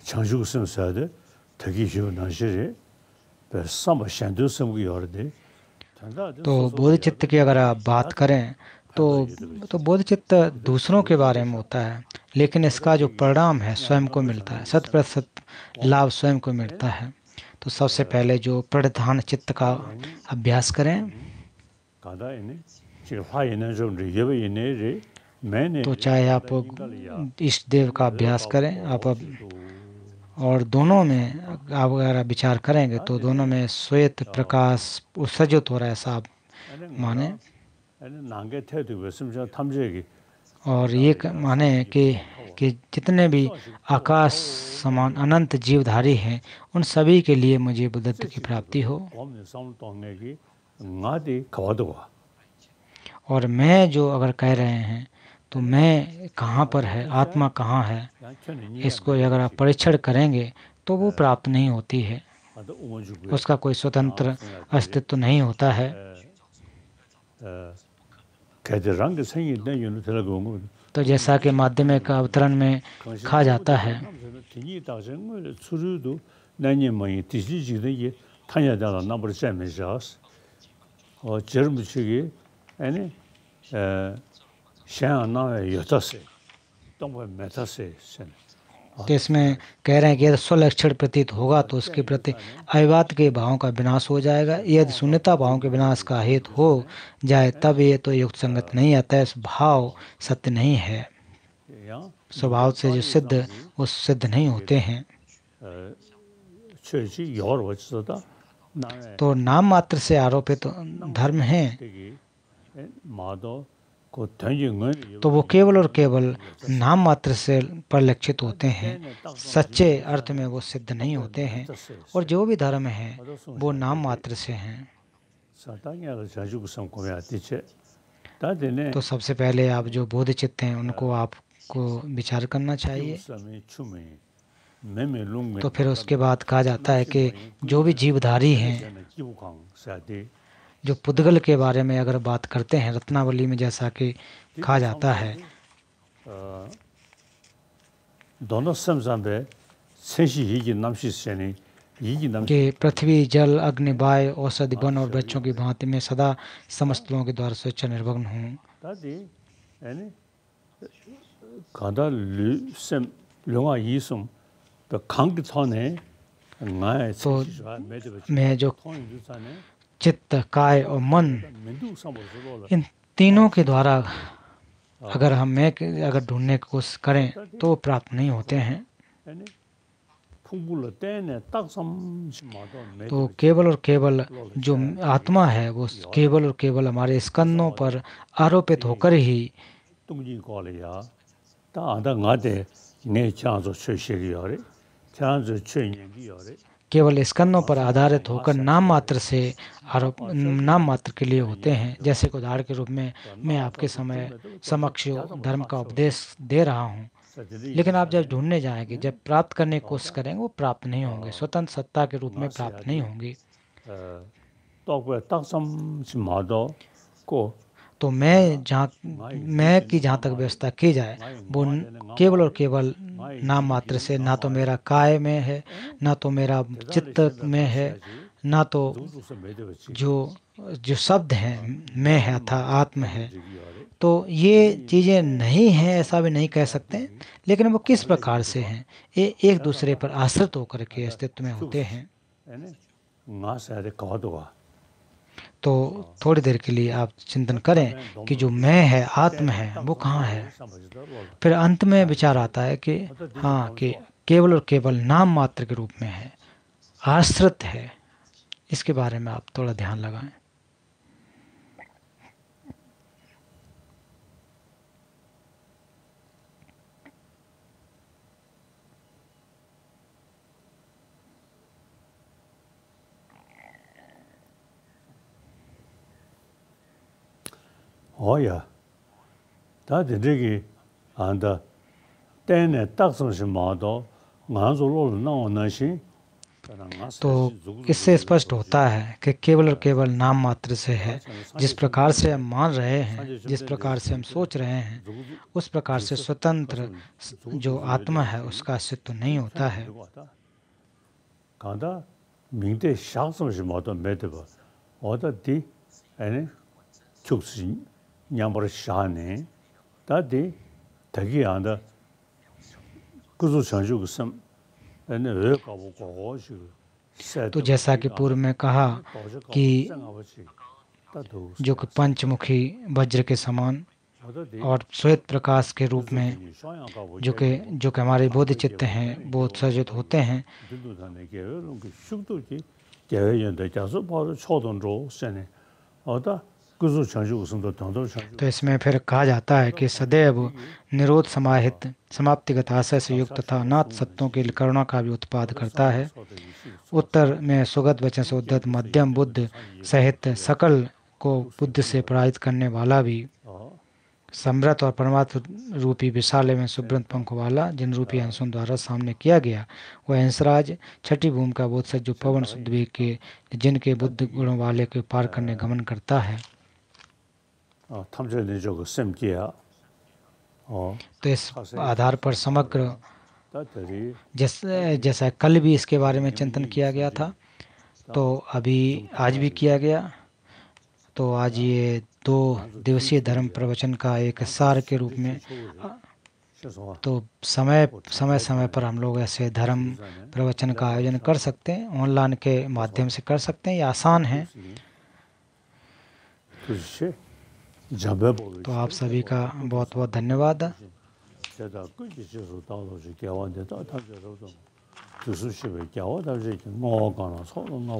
चांजुक सिंह सादे थकी जो नजरे पर सब शंदो सब की ओर दे तो, तो बोधिचित्त की अगर आप बात करें तो तो बोधिचित्त दूसरों के बारे में होता है लेकिन इसका जो परिणाम है स्वयं को मिलता है शत प्रतिशत लाभ स्वयं को मिलता है तो सबसे पहले जो प्रधान चित्त का अभ्यास करें तो चाहे आप इष्ट देव का अभ्यास करें आप अब और दोनों में आप अगर विचार करेंगे तो हाँ दोनों हाँ में श्वेत हाँ। प्रकाश उत्सर्जित हो रहा है साहब माने तो और ये माने कि कि जितने भी आकाश समान अनंत जीवधारी हैं उन सभी के लिए मुझे बुद्धत्व की प्राप्ति हो और मैं जो अगर कह रहे हैं तो मैं कहाँ पर है आत्मा कहाँ है इसको अगर आप परीक्षण करेंगे तो वो प्राप्त नहीं होती है उसका कोई स्वतंत्र अस्तित्व नहीं होता है तो जैसा कि माध्यमिक अवतरण में खा जाता है तो इसमें कह रहे हैं कि यदि स्वलक्षण प्रतीत होगा तो उसके प्रति अविवाद के भावों का विनाश हो जाएगा यदि शून्यता भावों के विनाश का हित हो जाए तब ये तो युक्त संगत नहीं आता है भाव सत्य नहीं है स्वभाव से जो सिद्ध वो सिद्ध नहीं होते हैं तो नाम मात्र से आरोपित तो धर्म है तो वो केवल और केवल नाम मात्र से परिलक्षित होते हैं सच्चे अर्थ में वो सिद्ध नहीं होते हैं और जो भी धर्म है वो नाम मात्र से हैं तो सबसे पहले आप जो बोध चित्त हैं उनको हाँ। आपको विचार करना चाहिए तो फिर उसके बाद कहा जाता है कि जो भी जीवधारी हैं जो पुद्गल के बारे में अगर बात करते हैं रत्नावली में जैसा कि कहा जाता है कि पृथ्वी जल अग्नि वाय औषधि वन और बच्चों की भांति में सदा समस्त लोगों के द्वारा स्वच्छ निर्भग्न हूँ तो, तो, तो मैं जो चित्त काय और मन इन तीनों के द्वारा अगर हम मैं अगर ढूंढने की कोशिश करें तो प्राप्त नहीं होते हैं तो केवल और केवल जो आत्मा है वो केवल और केवल हमारे स्कंदों पर आरोपित होकर ही केवल स्कंदों पर आधारित होकर नाम मात्र से आरोप नाम मात्र के लिए होते हैं जैसे कि उदाहरण के रूप में मैं आपके समय समक्ष धर्म का उपदेश दे रहा हूँ लेकिन आप जब ढूंढने जाएंगे जब प्राप्त करने की कोशिश करेंगे वो प्राप्त नहीं होंगे स्वतंत्र सत्ता के रूप में प्राप्त नहीं होंगे तो तो मैं जहाँ मैं की जहाँ तक व्यवस्था की जाए वो केवल और केवल नाम मात्र से ना तो मेरा काय में है ना तो मेरा चित्त में है ना तो जो जो शब्द हैं मैं है था आत्म है तो ये चीज़ें नहीं हैं ऐसा भी नहीं कह सकते लेकिन वो किस प्रकार से हैं ये एक दूसरे पर आश्रित होकर के अस्तित्व में होते हैं तो थोड़ी देर के लिए आप चिंतन करें कि जो मैं है आत्म है वो कहाँ है फिर अंत में विचार आता है कि हाँ कि केवल और केवल नाम मात्र के रूप में है आश्रित है इसके बारे में आप थोड़ा ध्यान लगाएं 어야 다 되게 안다 때네 딱 선심마도 만조로로 나오나시 तो इससे स्पष्ट होता है कि केवल और केवल नाम मात्र से है जिस प्रकार से हम मान रहे हैं जिस प्रकार से हम सोच रहे हैं उस प्रकार से स्वतंत्र जो आत्मा है उसका अस्तित्व नहीं होता है nyambar shaane, taa di dhagi yaanda kuzhu chanchu kusam, ane we kawo kawo shu. तो जैसा कि पूर्व में कहा कि जो कि पंचमुखी वज्र के समान और श्वेत प्रकाश के रूप में जो कि जो कि हमारे बोध चित्त हैं वो उत्सर्जित होते हैं तो इसमें फिर कहा जाता है कि सदैव निरोध समाहित समाप्तिगत आशय से युक्त तथा अनाथ सत्यों के करुणा का भी उत्पाद करता है उत्तर में सुगत वचन से उद्धत मध्यम बुद्ध सहित सकल को बुद्ध से पराजित करने वाला भी समृत और परमात्म रूपी विशाल में सुब्रत पंख वाला जिन रूपी हंसों द्वारा सामने किया गया वह हंसराज छठी भूमि का बोध सज्जु पवन सुद्वेग के जिनके बुद्ध गुणों वाले को पार करने गमन करता है तो इस आधार पर समग्र जैसे जैसा कल भी इसके बारे में चिंतन किया गया था तो अभी आज भी किया गया तो आज ये दो दिवसीय धर्म प्रवचन का एक सार के रूप में तो समय समय समय पर हम लोग ऐसे धर्म प्रवचन का आयोजन कर सकते हैं ऑनलाइन के माध्यम से कर सकते हैं ये आसान है तो जबब तो आप सभी का बहुत-बहुत धन्यवाद सदा को जिस जो डालो जो केवन दे तो तब जो तो सुसु शिवे क्या होता है जो मोह करना ना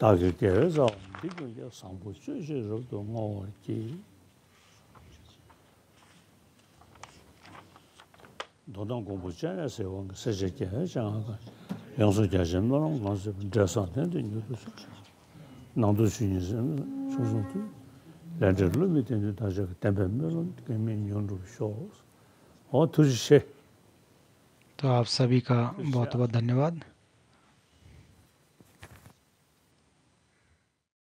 ताकि के जो बिगु जो संभु जो तो मोह की दोनों को से वो से जहां पर लाजुलु मितेन ताजक तमेमुर उन के मेन योन रुशोल्स और तुजी शेख तो आप सभी का बहुत-बहुत धन्यवाद